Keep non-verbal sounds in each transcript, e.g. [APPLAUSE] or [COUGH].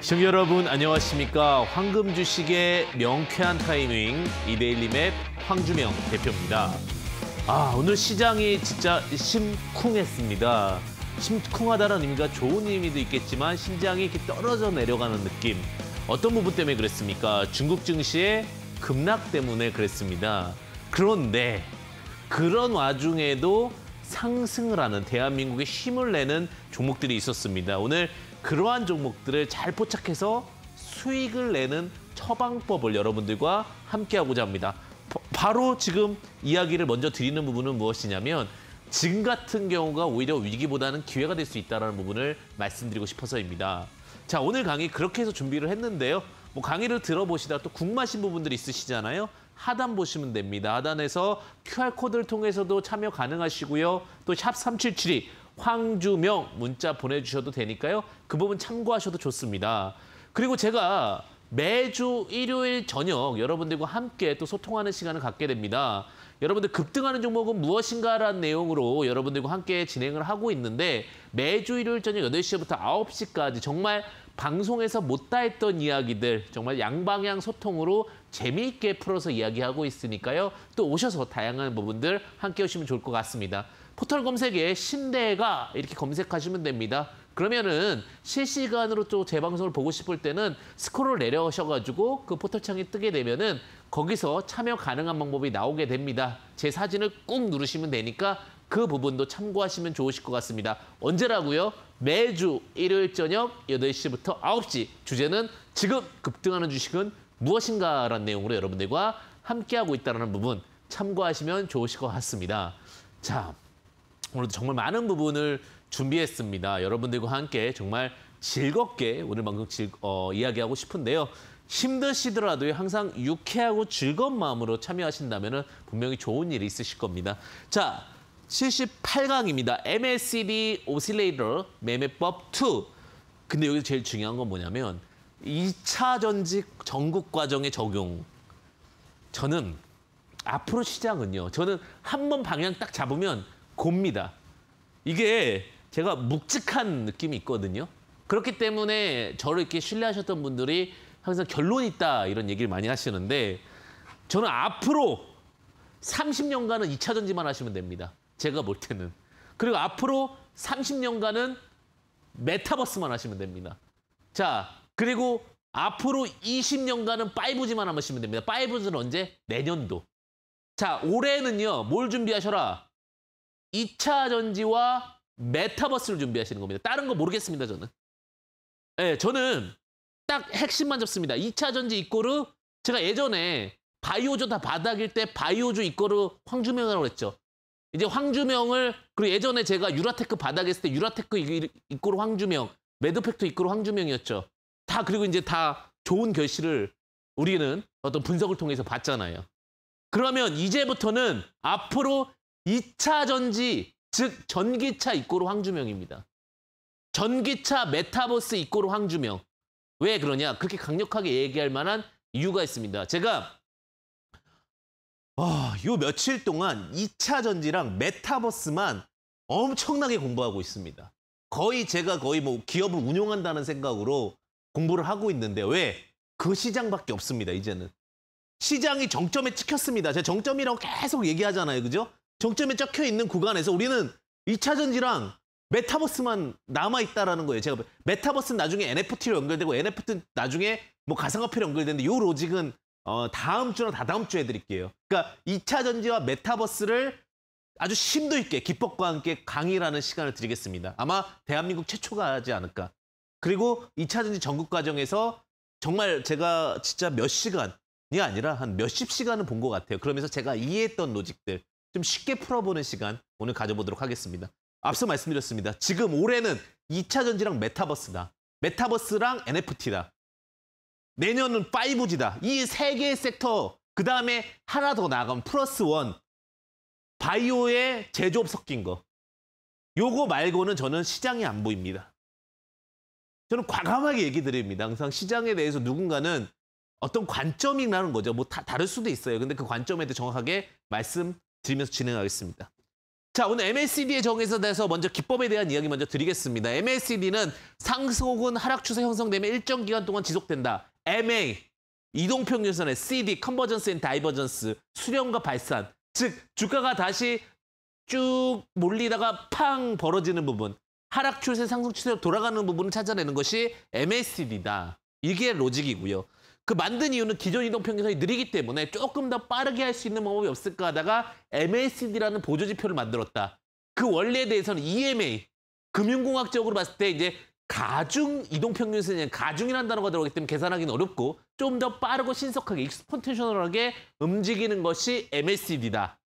시청자 여러분 안녕하십니까. 황금 주식의 명쾌한 타이밍 이데일리 맵 황주명 대표입니다. 아 오늘 시장이 진짜 심쿵했습니다. 심쿵하다는 의미가 좋은 의미도 있겠지만 심장이 이렇게 떨어져 내려가는 느낌. 어떤 부분 때문에 그랬습니까? 중국 증시의 급락 때문에 그랬습니다. 그런데 그런 와중에도 상승을 하는 대한민국의 힘을 내는 종목들이 있었습니다. 오늘 그러한 종목들을 잘 포착해서 수익을 내는 처방법을 여러분들과 함께하고자 합니다. 바로 지금 이야기를 먼저 드리는 부분은 무엇이냐면 지금 같은 경우가 오히려 위기보다는 기회가 될 수 있다는 부분을 말씀드리고 싶어서입니다. 자 오늘 강의 그렇게 해서 준비를 했는데요. 뭐 강의를 들어보시다 또 궁금하신 부분들이 있으시잖아요. 하단 보시면 됩니다. 하단에서 QR코드를 통해서도 참여 가능하시고요. 또샵3772 황주명 문자 보내주셔도 되니까요. 그 부분 참고하셔도 좋습니다. 그리고 제가 매주 일요일 저녁 여러분들과 함께 또 소통하는 시간을 갖게 됩니다. 여러분들 급등하는 종목은 무엇인가라는 내용으로 여러분들과 함께 진행을 하고 있는데 매주 일요일 저녁 8시부터 9시까지 정말 방송에서 못다 했던 이야기들 정말 양방향 소통으로 재미있게 풀어서 이야기하고 있으니까요. 또 오셔서 다양한 부분들 함께 오시면 좋을 것 같습니다. 포털 검색에 신대가 이렇게 검색하시면 됩니다. 그러면은 실시간으로 또 재방송을 보고 싶을 때는 스크롤 내려오셔가지고 그 포털창이 뜨게 되면은 거기서 참여 가능한 방법이 나오게 됩니다. 제 사진을 꾹 누르시면 되니까 그 부분도 참고하시면 좋으실 것 같습니다. 언제라고요? 매주 일요일 저녁 8시부터 9시 주제는 지금 급등하는 주식은 무엇인가라는 내용으로 여러분들과 함께하고 있다는 부분 참고하시면 좋으실 것 같습니다. 자. 오늘도 정말 많은 부분을 준비했습니다. 여러분들과 함께 정말 즐겁게 오늘 방송 즐, 어, 이야기하고 싶은데요. 힘드시더라도 항상 유쾌하고 즐거운 마음으로 참여하신다면 분명히 좋은 일이 있으실 겁니다. 자, 78강입니다. m s c d 오실레이터 매매법 2. 근데 여기서 제일 중요한 건 뭐냐면 2차 전직 전국 과정의 적용. 저는 앞으로 시장은요. 저는 한 번 방향 딱 잡으면 곱니다. 이게 제가 묵직한 느낌이 있거든요. 그렇기 때문에 저를 이렇게 신뢰하셨던 분들이 항상 결론 이 있다 이런 얘기를 많이 하시는데 저는 앞으로 30년간은 2차 전지만 하시면 됩니다. 제가 볼 때는. 그리고 앞으로 30년간은 메타버스만 하시면 됩니다. 자, 그리고 앞으로 20년간은 5G만 하시면 됩니다. 5G는 언제? 내년도. 자, 올해는요, 뭘 준비하셔라? 2차 전지와 메타버스를 준비하시는 겁니다. 다른 거 모르겠습니다, 저는. 예, 네, 저는 딱 핵심만 잡습니다. 2차 전지 이꼬르 제가 예전에 바이오조 다 바닥일 때 바이오조 이꼬르 황주명이라고 했죠. 이제 황주명을 그리고 예전에 제가 유라테크 바닥했을 때 유라테크 이꼬르 황주명, 매드팩토 이꼬르 황주명이었죠. 다 그리고 이제 다 좋은 결실을 우리는 어떤 분석을 통해서 봤잖아요. 그러면 이제부터는 앞으로 2차 전지, 즉 전기차 입고로 황주명입니다. 전기차 메타버스 입고로 황주명. 왜 그러냐? 그렇게 강력하게 얘기할 만한 이유가 있습니다. 제가 어, 요 며칠 동안 2차 전지랑 메타버스만 엄청나게 공부하고 있습니다. 거의 제가 거의 뭐 기업을 운용한다는 생각으로 공부를 하고 있는데 왜? 그 시장밖에 없습니다, 이제는. 시장이 정점에 찍혔습니다. 제가 정점이라고 계속 얘기하잖아요, 그죠? 정점에 적혀 있는 구간에서 우리는 2차 전지랑 메타버스만 남아있다라는 거예요. 제가 메타버스는 나중에 NFT로 연결되고 NFT는 나중에 뭐 가상화폐로 연결되는데 요 로직은 어, 다음 주나 다다음 주에 드릴게요. 그러니까 2차 전지와 메타버스를 아주 심도 있게 기법과 함께 강의라는 시간을 드리겠습니다. 아마 대한민국 최초가 하지 않을까. 그리고 2차 전지 전국 과정에서 정말 제가 진짜 몇 시간이 아니라 한 몇십 시간은 본 것 같아요. 그러면서 제가 이해했던 로직들 좀 쉽게 풀어보는 시간 오늘 가져보도록 하겠습니다. 앞서 말씀드렸습니다. 지금 올해는 2차 전지랑 메타버스다. 메타버스랑 NFT다. 내년은 5G다. 이 세 개의 섹터 그 다음에 하나 더 나가면 플러스 원 바이오에 제조업 섞인 거. 요거 말고는 저는 시장이 안 보입니다. 저는 과감하게 얘기 드립니다. 항상 시장에 대해서 누군가는 어떤 관점이라는 거죠. 뭐 다 다를 수도 있어요. 근데 그 관점에 대해 정확하게 말씀 드리면서 진행하겠습니다. 자, 오늘 MACD의 정에서 대해서 먼저 기법에 대한 이야기 먼저 드리겠습니다. MACD는 상승 혹은 하락 추세 형성되면 일정 기간 동안 지속된다. MA, 이동평균선의 CD, 컨버전스 앤 다이버전스, 수령과 발산. 즉, 주가가 다시 쭉 몰리다가 팡 벌어지는 부분, 하락 추세, 상승 추세로 돌아가는 부분을 찾아내는 것이 MACD다. 이게 로직이고요. 그 만든 이유는 기존 이동 평균선이 느리기 때문에 조금 더 빠르게 할 수 있는 방법이 없을까 하다가 MACD라는 보조지표를 만들었다. 그 원리에 대해서는 EMA, 금융공학적으로 봤을 때 이제 가중 이동평균선이 가중이라는 단어가 들어오기 때문에 계산하기는 어렵고 좀 더 빠르고 신속하게 익스폰텐셔널하게 움직이는 것이 MACD다.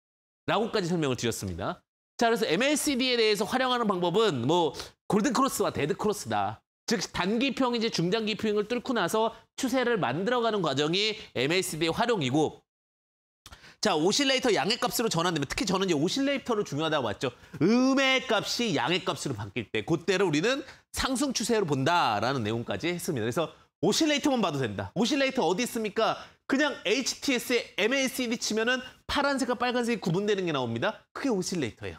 라고까지 설명을 드렸습니다. 자, 그래서 MACD에 대해서 활용하는 방법은 뭐 골든크로스와 데드크로스다. 즉 단기평이제 중장기평을 뚫고 나서 추세를 만들어가는 과정이 MACD의 활용이고 자 오실레이터 양의값으로 전환되면 특히 저는 이제 오실레이터로 중요하다고 봤죠. 음의 값이 양의 값으로 바뀔 때 그때를 우리는 상승 추세로 본다라는 내용까지 했습니다. 그래서 오실레이터만 봐도 된다. 오실레이터 어디 있습니까? 그냥 HTS에 MACD 치면은 파란색과 빨간색이 구분되는 게 나옵니다. 그게 오실레이터예요.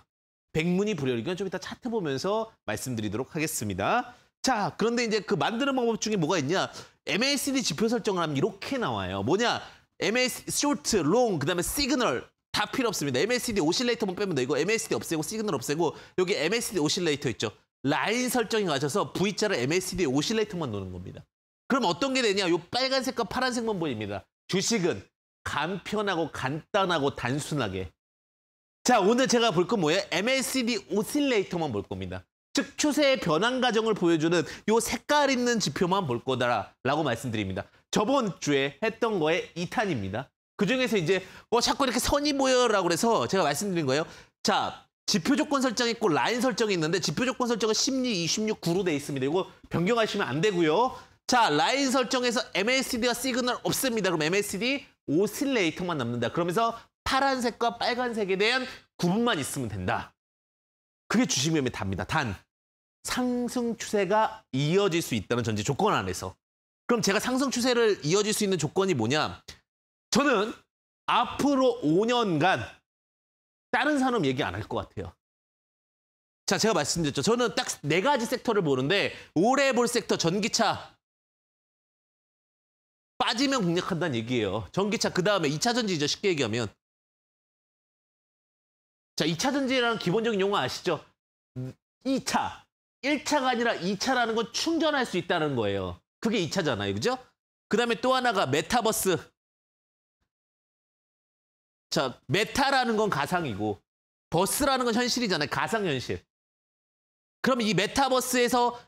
백문이 불여일견 좀 이따 차트 보면서 말씀드리도록 하겠습니다. 자, 그런데 이제 그 만드는 방법 중에 뭐가 있냐? MACD 지표 설정을 하면 이렇게 나와요. 뭐냐? MACD, short, long, 그 다음에 시그널 다 필요 없습니다. MACD 오실레이터만 빼면 되고 MACD 없애고 시그널 없애고 여기 MACD 오실레이터 있죠. 라인 설정에 가셔서 V자를 MACD 오실레이터만 놓는 겁니다. 그럼 어떤 게 되냐? 요 빨간색과 파란색만 보입니다. 주식은 간편하고 간단하고 단순하게. 자, 오늘 제가 볼 건 뭐예요? MACD 오실레이터만 볼 겁니다. 즉 추세의 변환 과정을 보여주는 이 색깔 있는 지표만 볼 거다라고 말씀드립니다. 저번 주에 했던 거에 2탄입니다. 그중에서 이제 어 자꾸 이렇게 선이 보여라고 그래서 제가 말씀드린 거예요. 자, 지표 조건 설정 있고 라인 설정이 있는데 지표 조건 설정은 16, 26, 9로 돼 있습니다. 이거 변경하시면 안 되고요. 자, 라인 설정에서 MACD와 시그널 없습니다. 그럼 MACD 오실레이터만 남는다. 그러면서 파란색과 빨간색에 대한 구분만 있으면 된다. 그게 주식매매 답니다. 단 상승 추세가 이어질 수 있다는 전제 조건 안에서. 그럼 제가 상승 추세를 이어질 수 있는 조건이 뭐냐? 저는 앞으로 5년간 다른 산업 얘기 안 할 것 같아요. 자, 제가 말씀드렸죠. 저는 딱 네 가지 섹터를 보는데 올해 볼 섹터 전기차 빠지면 공략한다는 얘기예요. 전기차 그다음에 2차 전지죠. 쉽게 얘기하면 자, 2차 전지라는 기본적인 용어 아시죠? 2차. 1차가 아니라 2차라는 건 충전할 수 있다는 거예요. 그게 2차잖아요. 그죠? 그 다음에 또 하나가 메타버스. 자, 메타라는 건 가상이고, 버스라는 건 현실이잖아요. 가상현실. 그럼 이 메타버스에서,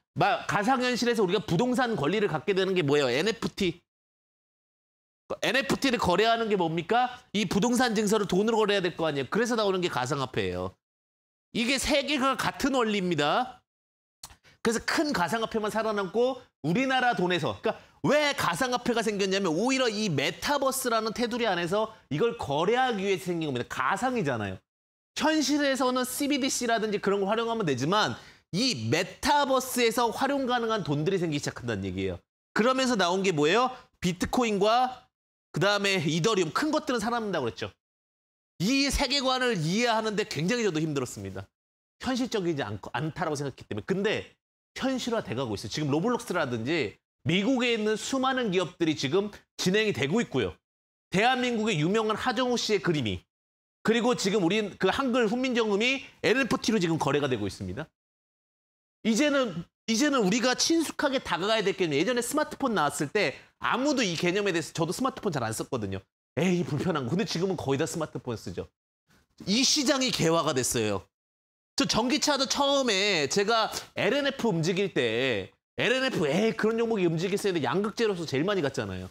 가상현실에서 우리가 부동산 권리를 갖게 되는 게 뭐예요? NFT. NFT를 거래하는 게 뭡니까? 이 부동산 증서를 돈으로 거래해야 될 거 아니에요. 그래서 나오는 게 가상화폐예요. 이게 세 개가 같은 원리입니다. 그래서 큰 가상화폐만 살아남고 우리나라 돈에서 그러니까 왜 가상화폐가 생겼냐면 오히려 이 메타버스라는 테두리 안에서 이걸 거래하기 위해 생긴 겁니다. 가상이잖아요. 현실에서는 CBDC라든지 그런 걸 활용하면 되지만 이 메타버스에서 활용 가능한 돈들이 생기기 시작한다는 얘기예요. 그러면서 나온 게 뭐예요? 비트코인과 그다음에 이더리움 큰 것들은 살아남는다고 그랬죠. 이 세계관을 이해하는데 굉장히 저도 힘들었습니다. 현실적이지 않고, 않다라고 생각했기 때문에. 근데 현실화 돼가고 있어요. 지금 로블록스라든지 미국에 있는 수많은 기업들이 지금 진행이 되고 있고요. 대한민국의 유명한 하정우 씨의 그림이 그리고 지금 우리 그 한글 훈민정음이 NFT로 지금 거래가 되고 있습니다. 이제는 이제는 우리가 친숙하게 다가가야 될게 예전에 스마트폰 나왔을 때 아무도 이 개념에 대해서 저도 스마트폰 잘 안 썼거든요. 에이 불편한 거. 근데 지금은 거의 다 스마트폰 쓰죠. 이 시장이 개화가 됐어요. 저 전기차도 처음에 제가 LNF 움직일 때 LNF 에 그런 종목이 움직일때는 양극재로서 제일 많이 갔잖아요.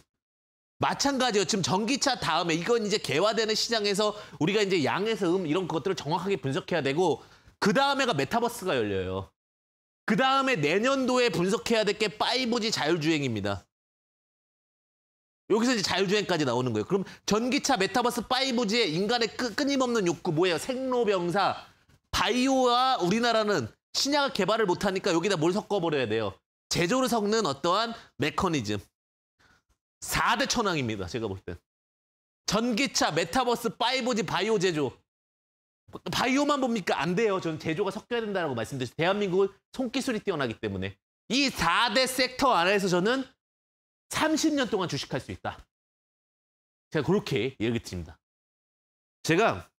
마찬가지요. 지금 전기차 다음에 이건 이제 개화되는 시장에서 우리가 이제 양에서 음 이런 것들을 정확하게 분석해야 되고 그 다음에가 메타버스가 열려요. 그 다음에 내년도에 분석해야 될 게 5G 자율주행입니다. 여기서 이제 자율주행까지 나오는 거예요. 그럼 전기차 메타버스 5G의 인간의 끊임없는 욕구 뭐예요? 생로병사, 바이오와 우리나라는 신약 개발을 못하니까 여기다 뭘 섞어버려야 돼요. 제조를 섞는 어떠한 메커니즘. 4대 천왕입니다. 제가 볼 땐. 전기차, 메타버스, 5G, 바이오 제조. 바이오만 봅니까? 안 돼요. 저는 제조가 섞여야 된다고 말씀드렸어요. 대한민국은 손기술이 뛰어나기 때문에. 이 4대 섹터 안에서 저는 30년 동안 주식할 수 있다. 제가 그렇게 얘기 드립니다. 제가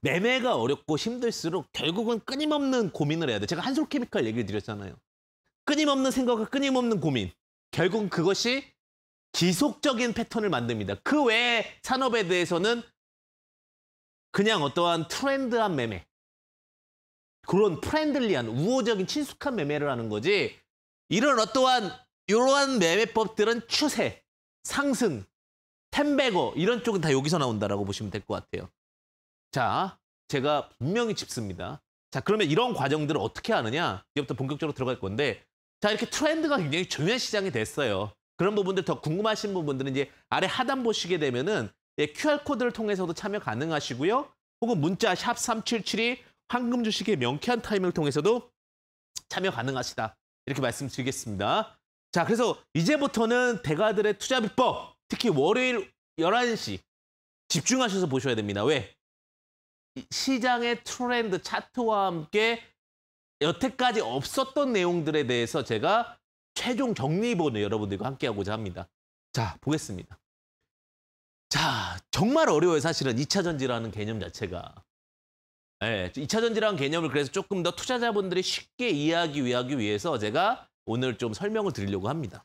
매매가 어렵고 힘들수록 결국은 끊임없는 고민을 해야 돼. 제가 한솔케미칼 얘기를 드렸잖아요. 끊임없는 생각과 끊임없는 고민. 결국 은 그것이 지속적인 패턴을 만듭니다. 그 외에 산업에 대해서는 그냥 어떠한 트렌드한 매매. 그런 프렌들리한 우호적인 친숙한 매매를 하는 거지 이런 어떠한 이러한 매매법들은 추세, 상승, 텐베거 이런 쪽은 다 여기서 나온다라고 보시면 될 것 같아요. 자, 제가 분명히 짚습니다. 자, 그러면 이런 과정들을 어떻게 하느냐? 이제부터 본격적으로 들어갈 건데 자, 이렇게 트렌드가 굉장히 중요한 시장이 됐어요. 그런 부분들 더 궁금하신 부분들은 이제 아래 하단 보시게 되면은 예, QR코드를 통해서도 참여 가능하시고요. 혹은 문자 샵3772 황금 주식의 명쾌한 타이밍을 통해서도 참여 가능하시다. 이렇게 말씀드리겠습니다. 자, 그래서 이제부터는 대가들의 투자 비법, 특히 월요일 11시 집중하셔서 보셔야 됩니다. 왜? 시장의 트렌드 차트와 함께 여태까지 없었던 내용들에 대해서 제가 최종 정리본을 여러분들과 함께 하고자 합니다. 자, 보겠습니다. 자, 정말 어려워요, 사실은 2차 전지라는 개념 자체가. 네, 예, 2차 전지라는 개념을 그래서 조금 더 투자자분들이 쉽게 이해하기 위해서 제가 오늘 좀 설명을 드리려고 합니다.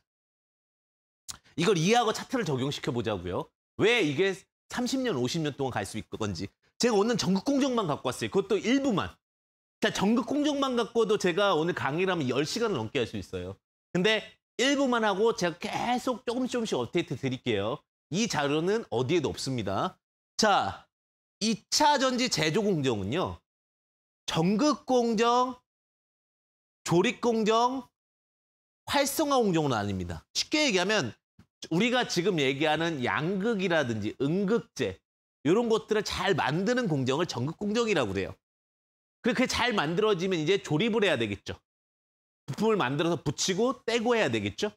이걸 이해하고 차트를 적용시켜 보자고요. 왜 이게 30년, 50년 동안 갈 수 있을 건지. 제가 오늘 전극 공정만 갖고 왔어요. 그것도 일부만. 자, 전극 공정만 갖고도 제가 오늘 강의를 하면 10시간을 넘게 할 수 있어요. 근데 일부만 하고 제가 계속 조금씩 조금씩 업데이트 드릴게요. 이 자료는 어디에도 없습니다. 자, 2차 전지 제조 공정은요. 전극 공정, 조립 공정, 활성화 공정은 아닙니다. 쉽게 얘기하면 우리가 지금 얘기하는 양극이라든지 음극재 이런 것들을 잘 만드는 공정을 전극 공정이라고 그래요. 그렇게 잘 만들어지면 이제 조립을 해야 되겠죠. 부품을 만들어서 붙이고 떼고 해야 되겠죠.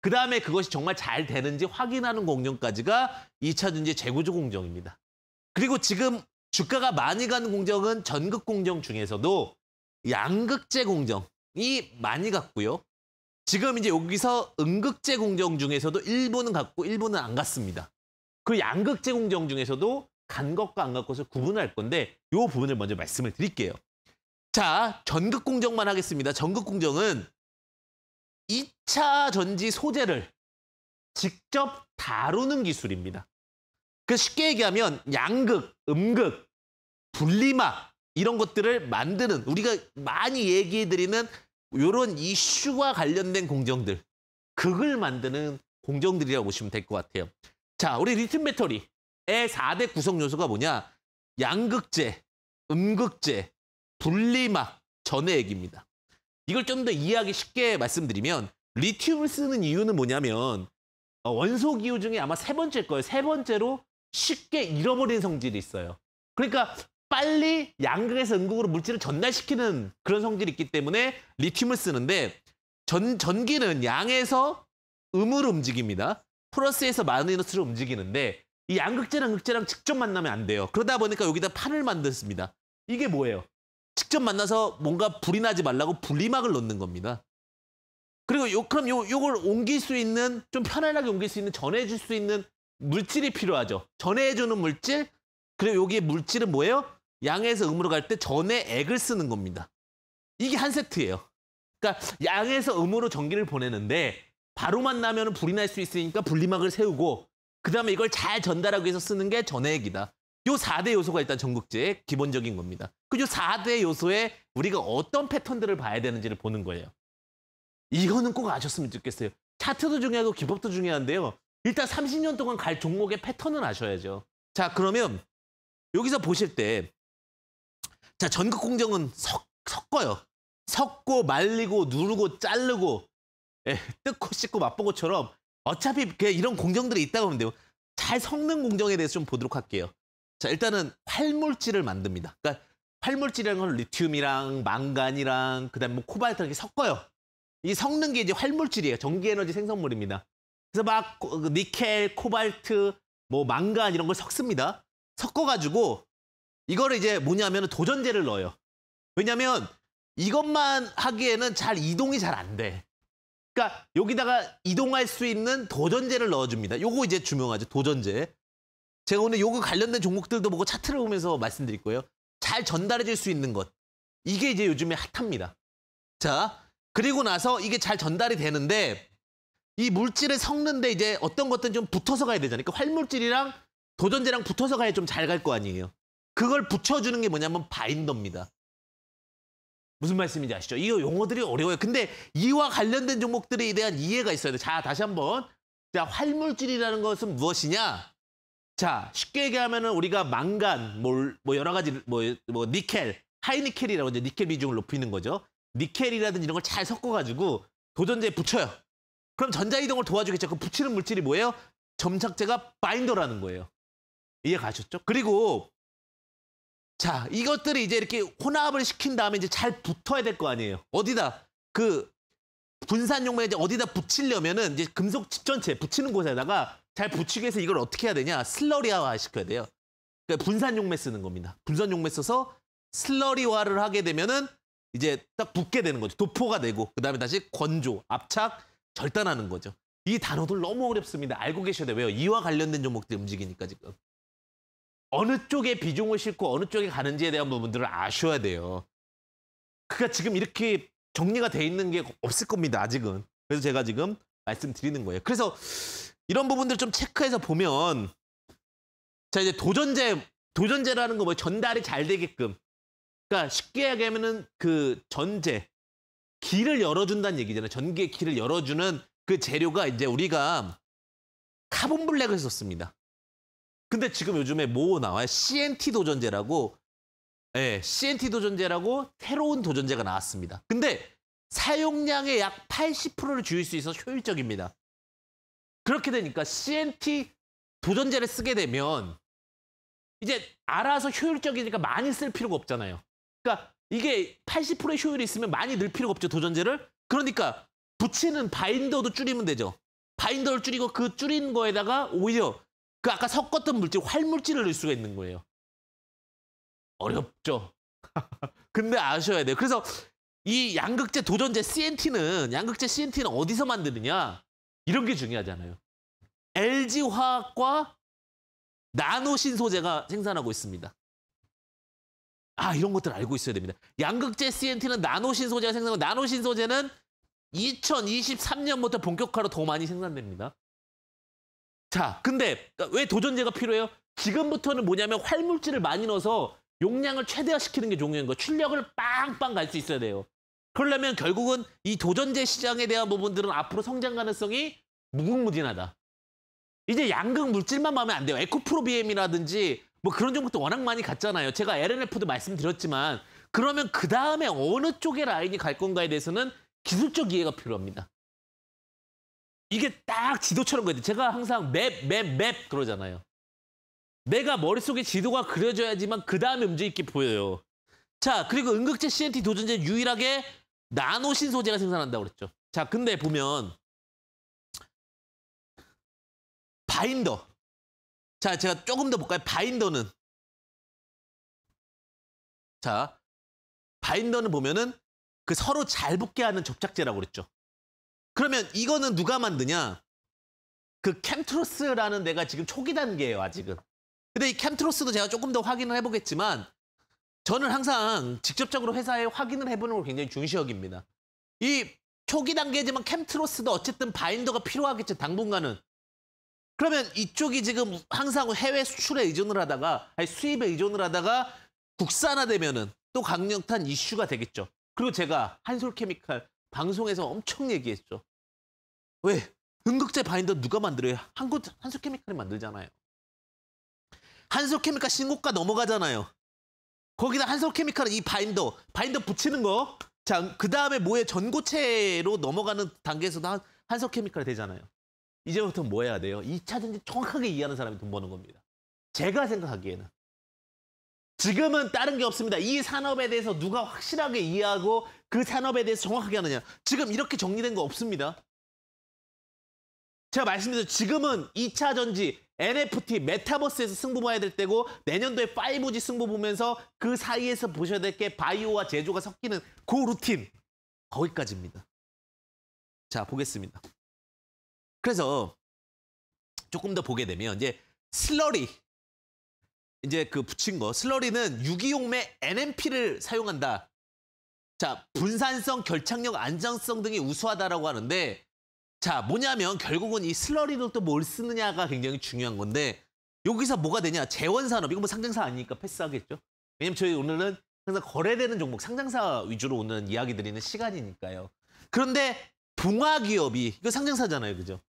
그 다음에 그것이 정말 잘 되는지 확인하는 공정까지가 2차 전지 재구조 공정입니다. 그리고 지금 주가가 많이 가는 공정은 전극 공정 중에서도 양극재 공정이 많이 갔고요. 지금 이제 여기서 음극제 공정 중에서도 일본은 갔고 일본은 안 갔습니다. 그 양극제 공정 중에서도 간 것과 안 간 것을 구분할 건데 이 부분을 먼저 말씀을 드릴게요. 자, 전극 공정만 하겠습니다. 전극 공정은 2차 전지 소재를 직접 다루는 기술입니다. 그 쉽게 얘기하면 양극, 음극, 분리막 이런 것들을 만드는 우리가 많이 얘기해드리는 이런 이슈와 관련된 공정들 극을 만드는 공정들이라고 보시면 될 것 같아요. 자, 우리 리튬 배터리의 4대 구성 요소가 뭐냐? 양극재, 음극재, 분리막, 전해액입니다. 이걸 좀 더 이해하기 쉽게 말씀드리면 리튬을 쓰는 이유는 뭐냐면 어, 원소 기후 중에 아마 세 번째일 거예요. 세 번째로 쉽게 잃어버린 성질이 있어요. 그러니까 빨리 양극에서 음극으로 물질을 전달시키는 그런 성질이 있기 때문에 리튬을 쓰는데 전, 전기는 양에서 음으로 움직입니다. 플러스에서 마이너스로 움직이는데 이 양극재랑 극재랑 직접 만나면 안 돼요. 그러다 보니까 여기다 판을 만들었습니다. 이게 뭐예요? 직접 만나서 뭔가 불이 나지 말라고 분리막을 넣는 겁니다. 그리고 요, 그럼 요, 요걸 옮길 수 있는 좀 편안하게 옮길 수 있는 전해줄 수 있는 물질이 필요하죠. 전해주는 물질 그리고 여기에 물질은 뭐예요? 양에서 음으로 갈 때 전에 액을 쓰는 겁니다. 이게 한 세트예요. 그러니까 양에서 음으로 전기를 보내는데 바로만 나면 불이 날 수 있으니까 분리막을 세우고 그 다음에 이걸 잘 전달하기 위해서 쓰는 게 전해액이다. 요 4대 요소가 일단 전국제의 기본적인 겁니다. 그요 4대 요소에 우리가 어떤 패턴들을 봐야 되는지를 보는 거예요. 이거는 꼭 아셨으면 좋겠어요. 차트도 중요하고 기법도 중요한데요. 일단 30년 동안 갈 종목의 패턴은 아셔야죠. 자 그러면 여기서 보실 때 자, 전극 공정은 섞, 섞어요. 섞고 말리고 누르고 자르고 예, 뜯고 씻고 맛보고처럼 어차피 이런 공정들이 있다고 하면 돼요. 잘 섞는 공정에 대해서 좀 보도록 할게요. 자, 일단은 활물질을 만듭니다. 그러니까 활물질이라는 건 리튬이랑 망간이랑 그다음에 뭐 코발트랑 이렇게 섞어요. 이 섞는 게 이제 활물질이에요. 전기에너지 생성물입니다. 그래서 막 그 니켈, 코발트, 뭐 망간 이런 걸 섞습니다. 섞어가지고 이거를 이제 뭐냐면 도전제를 넣어요. 왜냐면 이것만 하기에는 잘 이동이 잘 안 돼. 그러니까 여기다가 이동할 수 있는 도전제를 넣어줍니다. 요거 이제 중요하죠. 도전제. 제가 오늘 요거 관련된 종목들도 보고 차트를 보면서 말씀드릴 거예요. 잘 전달해줄 수 있는 것. 이게 이제 요즘에 핫합니다. 자, 그리고 나서 이게 잘 전달이 되는데 이 물질을 섞는데 이제 어떤 것들은 좀 붙어서 가야 되잖아요. 그러니까 활물질이랑 도전제랑 붙어서 가야 좀 잘 갈 거 아니에요. 그걸 붙여주는 게 뭐냐면 바인더입니다. 무슨 말씀인지 아시죠? 이 용어들이 어려워요. 근데 이와 관련된 종목들에 대한 이해가 있어야 돼. 자, 다시 한번. 자, 활물질이라는 것은 무엇이냐? 자, 쉽게 얘기하면은 우리가 망간, 몰, 뭐 여러 가지 뭐, 뭐 니켈, 하이니켈이라고 이제 니켈 비중을 높이는 거죠. 니켈이라든지 이런 걸 잘 섞어 가지고 도전제에 붙여요. 그럼 전자이동을 도와주겠죠. 그 붙이는 물질이 뭐예요? 점착제가 바인더라는 거예요. 이해 가셨죠? 그리고 자, 이것들이 이제 이렇게 혼합을 시킨 다음에 이제 잘 붙어야 될 거 아니에요. 어디다 그분산용매 이제 어디다 붙이려면은 이제 금속 집전체 붙이는 곳에다가 잘 붙이기 위해서 이걸 어떻게 해야 되냐? 슬러리화 시켜야 돼요. 그러니까 분산용매 쓰는 겁니다. 분산용매 써서 슬러리화를 하게 되면은 이제 딱 붙게 되는 거죠. 도포가 되고 그다음에 다시 건조, 압착, 절단하는 거죠. 이 단어들 너무 어렵습니다. 알고 계셔야 돼요. 왜요? 이와 관련된 종목들이 움직이니까 지금. 어느 쪽에 비중을 싣고 어느 쪽에 가는지에 대한 부분들을 아셔야 돼요. 그가 그러니까 지금 이렇게 정리가 돼 있는 게 없을 겁니다. 아직은. 그래서 제가 지금 말씀드리는 거예요. 그래서 이런 부분들 을좀 체크해서 보면 자 이제 도전제 도전제라는 거 뭐 전달이 잘 되게끔 그러니까 쉽게 얘기하면은 그 전제 길을 열어준다는 얘기잖아요. 전기의 길을 열어주는 그 재료가 이제 우리가 카본 블랙을 썼습니다. 근데 지금 요즘에 뭐 나와요? CNT 도전제라고 예, CNT 도전제라고 새로운 도전제가 나왔습니다. 근데 사용량의 약 80%를 줄일 수 있어서 효율적입니다. 그렇게 되니까 CNT 도전제를 쓰게 되면 이제 알아서 효율적이니까 많이 쓸 필요가 없잖아요. 그러니까 이게 80%의 효율이 있으면 많이 넣을 필요가 없죠, 도전제를. 그러니까 붙이는 바인더도 줄이면 되죠. 바인더를 줄이고 그 줄인 거에다가 오히려 그 아까 섞었던 물질, 활물질을 넣을 수가 있는 거예요. 어렵죠. [LAUGHS] 근데 아셔야 돼요. 그래서 이 양극재 도전제 CNT는 양극재 CNT는 어디서 만드느냐? 이런 게 중요하잖아요. LG화학과 나노신소재가 생산하고 있습니다. 아 이런 것들 알고 있어야 됩니다. 양극재 CNT는 나노신소재가 생산하고 나노신소재는 2023년부터 본격화로 더 많이 생산됩니다. 자, 근데 왜 도전제가 필요해요? 지금부터는 뭐냐면 활물질을 많이 넣어서 용량을 최대화시키는 게 중요한 거예요. 출력을 빵빵 갈 수 있어야 돼요. 그러려면 결국은 이 도전제 시장에 대한 부분들은 앞으로 성장 가능성이 무궁무진하다. 이제 양극 물질만 마음에 안 돼요. 에코프로비엠이라든지 뭐 그런 종목도 워낙 많이 갔잖아요. 제가 LNF도 말씀드렸지만 그러면 그 다음에 어느 쪽의 라인이 갈 건가에 대해서는 기술적 이해가 필요합니다. 이게 딱 지도처럼 그려야 돼. 제가 항상 맵, 맵, 맵 그러잖아요. 내가 머릿속에 지도가 그려져야지만 그 다음에 움직이게 보여요. 자, 그리고 응극제 CNT 도전제 유일하게 나노신 소재가 생산한다고 그랬죠. 자, 근데 보면 바인더. 자, 제가 조금 더 볼까요? 바인더는 자, 바인더는 보면은 그 서로 잘 붙게 하는 접착제라고 그랬죠. 그러면 이거는 누가 만드냐? 그 캠트로스라는 데가 지금 초기 단계예요, 아직은. 근데 이 캠트로스도 제가 조금 더 확인을 해보겠지만 저는 항상 직접적으로 회사에 확인을 해보는 걸 굉장히 중시 여깁니다. 이 초기 단계지만 캠트로스도 어쨌든 바인더가 필요하겠죠, 당분간은. 그러면 이쪽이 지금 항상 해외 수출에 의존을 하다가 아니 수입에 의존을 하다가 국산화되면은 또 강력한 이슈가 되겠죠. 그리고 제가 한솔케미칼 방송에서 엄청 얘기했죠. 왜? 응극재 바인더 누가 만들어요? 한국 한솔케미칼이 만들잖아요. 한솔케미칼 신고가 넘어가잖아요. 거기다 한솔케미칼은 이 바인더, 바인더 붙이는 거. 자, 그 다음에 뭐에 전고체로 넘어가는 단계에서도 한, 한솔케미칼 되잖아요. 이제부터 뭐 해야 돼요? 2차전지 정확하게 이해하는 사람이 돈 버는 겁니다. 제가 생각하기에는. 지금은 다른 게 없습니다. 이 산업에 대해서 누가 확실하게 이해하고 그 산업에 대해서 정확하게 하느냐. 지금 이렇게 정리된 거 없습니다. 제가 말씀드렸죠 지금은 2차 전지, NFT, 메타버스에서 승부 봐야 될 때고 내년도에 5G 승부 보면서 그 사이에서 보셔야 될 게 바이오와 제조가 섞이는 그 루틴 거기까지입니다. 자 보겠습니다. 그래서 조금 더 보게 되면 이제 슬러리 이제 그 붙인 거 슬러리는 유기용매 NMP를 사용한다. 자, 분산성, 결착력, 안정성 등이 우수하다라고 하는데 자, 뭐냐면 결국은 이 슬러리도 또뭘 쓰느냐가 굉장히 중요한 건데 여기서 뭐가 되냐? 재원산업, 이거 뭐 상장사 아니니까 패스하겠죠? 왜냐면 저희 오늘은 항상 거래되는 종목, 상장사 위주로 오는 이야기 드리는 시간이니까요. 그런데 붕화기업이 이거 상장사잖아요, 그죠?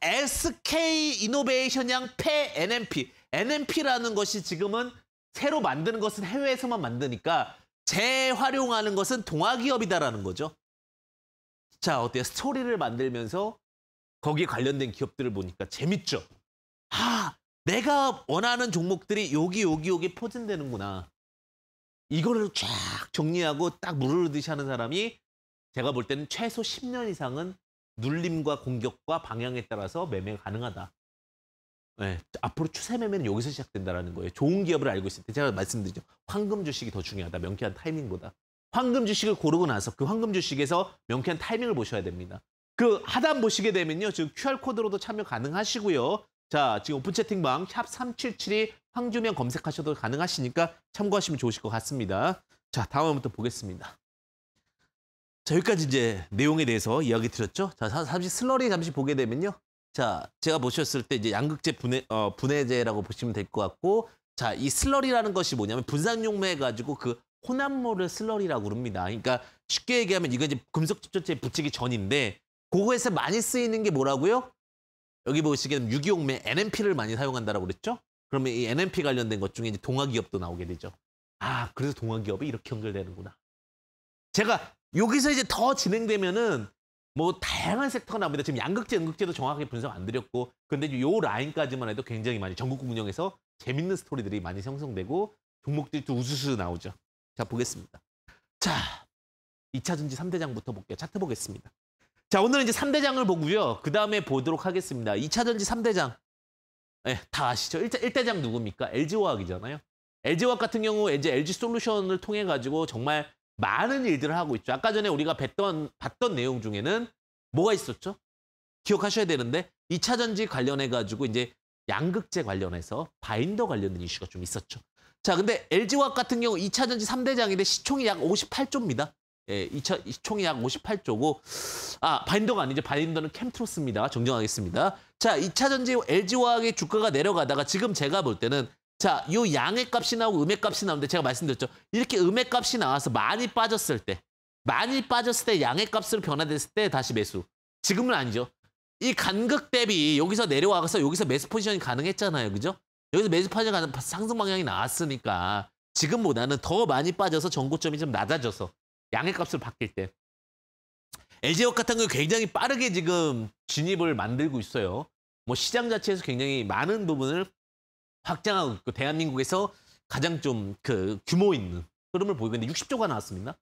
SK 이노베이션향 폐 e NMP, NMP라는 것이 지금은 새로 만드는 것은 해외에서만 만드니까 재활용하는 것은 동화기업이다라는 거죠. 자, 어때요? 스토리를 만들면서 거기에 관련된 기업들을 보니까 재밌죠? 아, 내가 원하는 종목들이 여기, 여기, 여기 포진되는구나. 이거를 쫙 정리하고 딱무르듯이 하는 사람이 제가 볼 때는 최소 10년 이상은 눌림과 공격과 방향에 따라서 매매 가능하다. 네, 앞으로 추세 매매는 여기서 시작된다라는 거예요. 좋은 기업을 알고 있을 때 제가 말씀드리죠. 황금 주식이 더 중요하다. 명쾌한 타이밍보다. 황금 주식을 고르고 나서 그 황금 주식에서 명쾌한 타이밍을 보셔야 됩니다. 그 하단 보시게 되면요. 지금 QR코드로도 참여 가능하시고요. 자, 지금 오픈 채팅방 샵 377이 황주면 검색하셔도 가능하시니까 참고하시면 좋으실 것 같습니다. 자, 다음부터 보겠습니다. 자, 여기까지 이제 내용에 대해서 이야기 드렸죠. 자, 잠시 슬러리 잠시 보게 되면요. 자, 제가 보셨을 때 이제 양극재 분해, 어, 분해제라고 보시면 될 것 같고 자, 이 슬러리라는 것이 뭐냐면 분산용매 해 가지고 그 혼합물을 슬러리라고 부릅니다. 그러니까 쉽게 얘기하면 이거 이제 금속 축조체에 붙이기 전인데 그거에서 많이 쓰이는 게 뭐라고요? 여기 보시기에는 유기용매 NMP를 많이 사용한다라고 그랬죠? 그러면 이 NMP 관련된 것 중에 이제 동화기업도 나오게 되죠. 아, 그래서 동화기업이 이렇게 연결되는구나. 제가 여기서 이제 더 진행되면은 뭐 다양한 섹터가 나옵니다. 지금 양극재, 음극재도 정확하게 분석 안 드렸고 근데 요 라인까지만 해도 굉장히 많이 전국 운영에서 재밌는 스토리들이 많이 형성되고 종목들이또 우수수 나오죠. 자 보겠습니다. 자 2차 전지 3대장부터 볼게요. 차트 보겠습니다. 자 오늘은 이제 3대장을 보고요. 그 다음에 보도록 하겠습니다. 2차 전지 3대장 네, 예, 다 아시죠? 1, 1대장 누굽니까? LG화학이잖아요. LG화학 같은 경우 이제 LG솔루션을 통해 가지고 정말 많은 일들을 하고 있죠. 아까 전에 우리가 뵀던, 봤던 내용 중에는 뭐가 있었죠? 기억하셔야 되는데 2차 전지 관련해 가지고 이제 양극재 관련해서 바인더 관련된 이슈가 좀 있었죠. 자, 근데 LG화학 같은 경우 2차 전지 3대장인데 시총이 약 58조입니다. 예, 2차 시총이 약 58조고 아, 바인더가 아니죠. 바인더는 캠트로스입니다. 정정하겠습니다. 자, 2차 전지 LG화학의 주가가 내려가다가 지금 제가 볼 때는 자, 요 양의 값이 나오고 음의 값이 나오는데 제가 말씀드렸죠. 이렇게 음의 값이 나와서 많이 빠졌을 때, 많이 빠졌을 때 양의 값으로 변화됐을 때 다시 매수. 지금은 아니죠. 이 간극 대비 여기서 내려와서 여기서 매수 포지션이 가능했잖아요. 그죠? 여기서 매수 포지션 상승 방향이 나왔으니까 지금보다는 더 많이 빠져서 전고점이 좀 낮아져서 양의 값을 바뀔 때 LG업 같은 경우 굉장히 빠르게 지금 진입을 만들고 있어요. 뭐 시장 자체에서 굉장히 많은 부분을 확장하고 있고 대한민국에서 가장 좀 그 규모 있는 흐름을 보이고 있는데 60조가 나왔습니다.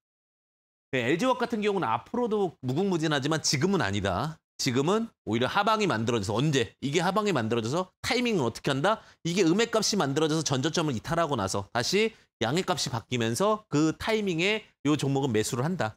네, LG화학 같은 경우는 앞으로도 무궁무진하지만 지금은 아니다. 지금은 오히려 하방이 만들어져서 언제 이게 하방이 만들어져서 타이밍은 어떻게 한다? 이게 음액값이 만들어져서 전저점을 이탈하고 나서 다시 양액값이 바뀌면서 그 타이밍에 요 종목은 매수를 한다.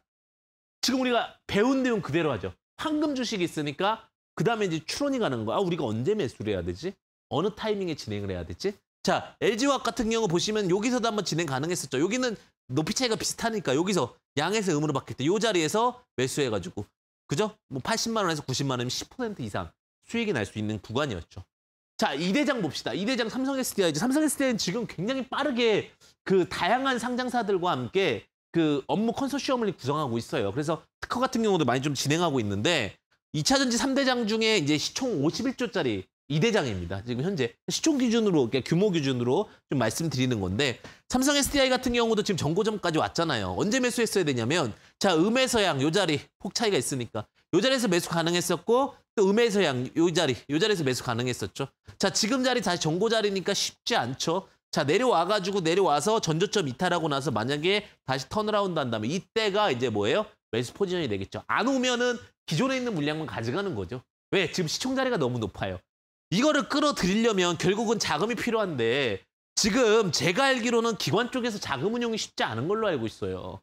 지금 우리가 배운 내용 그대로 하죠. 황금 주식이 있으니까 그 다음에 이제 추론이 가는 거야. 아, 우리가 언제 매수를 해야 되지? 어느 타이밍에 진행을 해야 되지? 자, LG화학 같은 경우 보시면 여기서도 한번 진행 가능했었죠. 여기는 높이 차이가 비슷하니까 여기서 양에서 음으로 바뀔 때이 자리에서 매수해가지고 그죠? 뭐 80만 원에서 90만 원이면 10% 이상 수익이 날 수 있는 구간이었죠. 자, 이대장 봅시다. 이대장 삼성 SDI. 삼성 SDI는 지금 굉장히 빠르게 그 다양한 상장사들과 함께 그 업무 컨소시엄을 구성하고 있어요. 그래서 특허 같은 경우도 많이 좀 진행하고 있는데 2차전지 3대장 중에 이제 시총 51조짜리 이대장입니다 지금 현재 시총 기준으로 그러니까 규모 기준으로 좀 말씀드리는 건데 삼성 SDI 같은 경우도 지금 정고점까지 왔잖아요. 언제 매수했어야 되냐면 자 음에서 양 요 자리 폭 차이가 있으니까 요 자리에서 매수 가능했었고 또 음에서 양 요 자리 요 자리에서 매수 가능했었죠. 자 지금 자리 다시 정고 자리니까 쉽지 않죠. 자 내려와가지고 내려와서 전조점 이탈하고 나서 만약에 다시 턴어라운드 한다면 이때가 이제 뭐예요? 매수 포지션이 되겠죠. 안 오면은 기존에 있는 물량만 가져가는 거죠. 왜? 지금 시총 자리가 너무 높아요. 이거를 끌어들이려면 결국은 자금이 필요한데 지금 제가 알기로는 기관 쪽에서 자금 운용이 쉽지 않은 걸로 알고 있어요.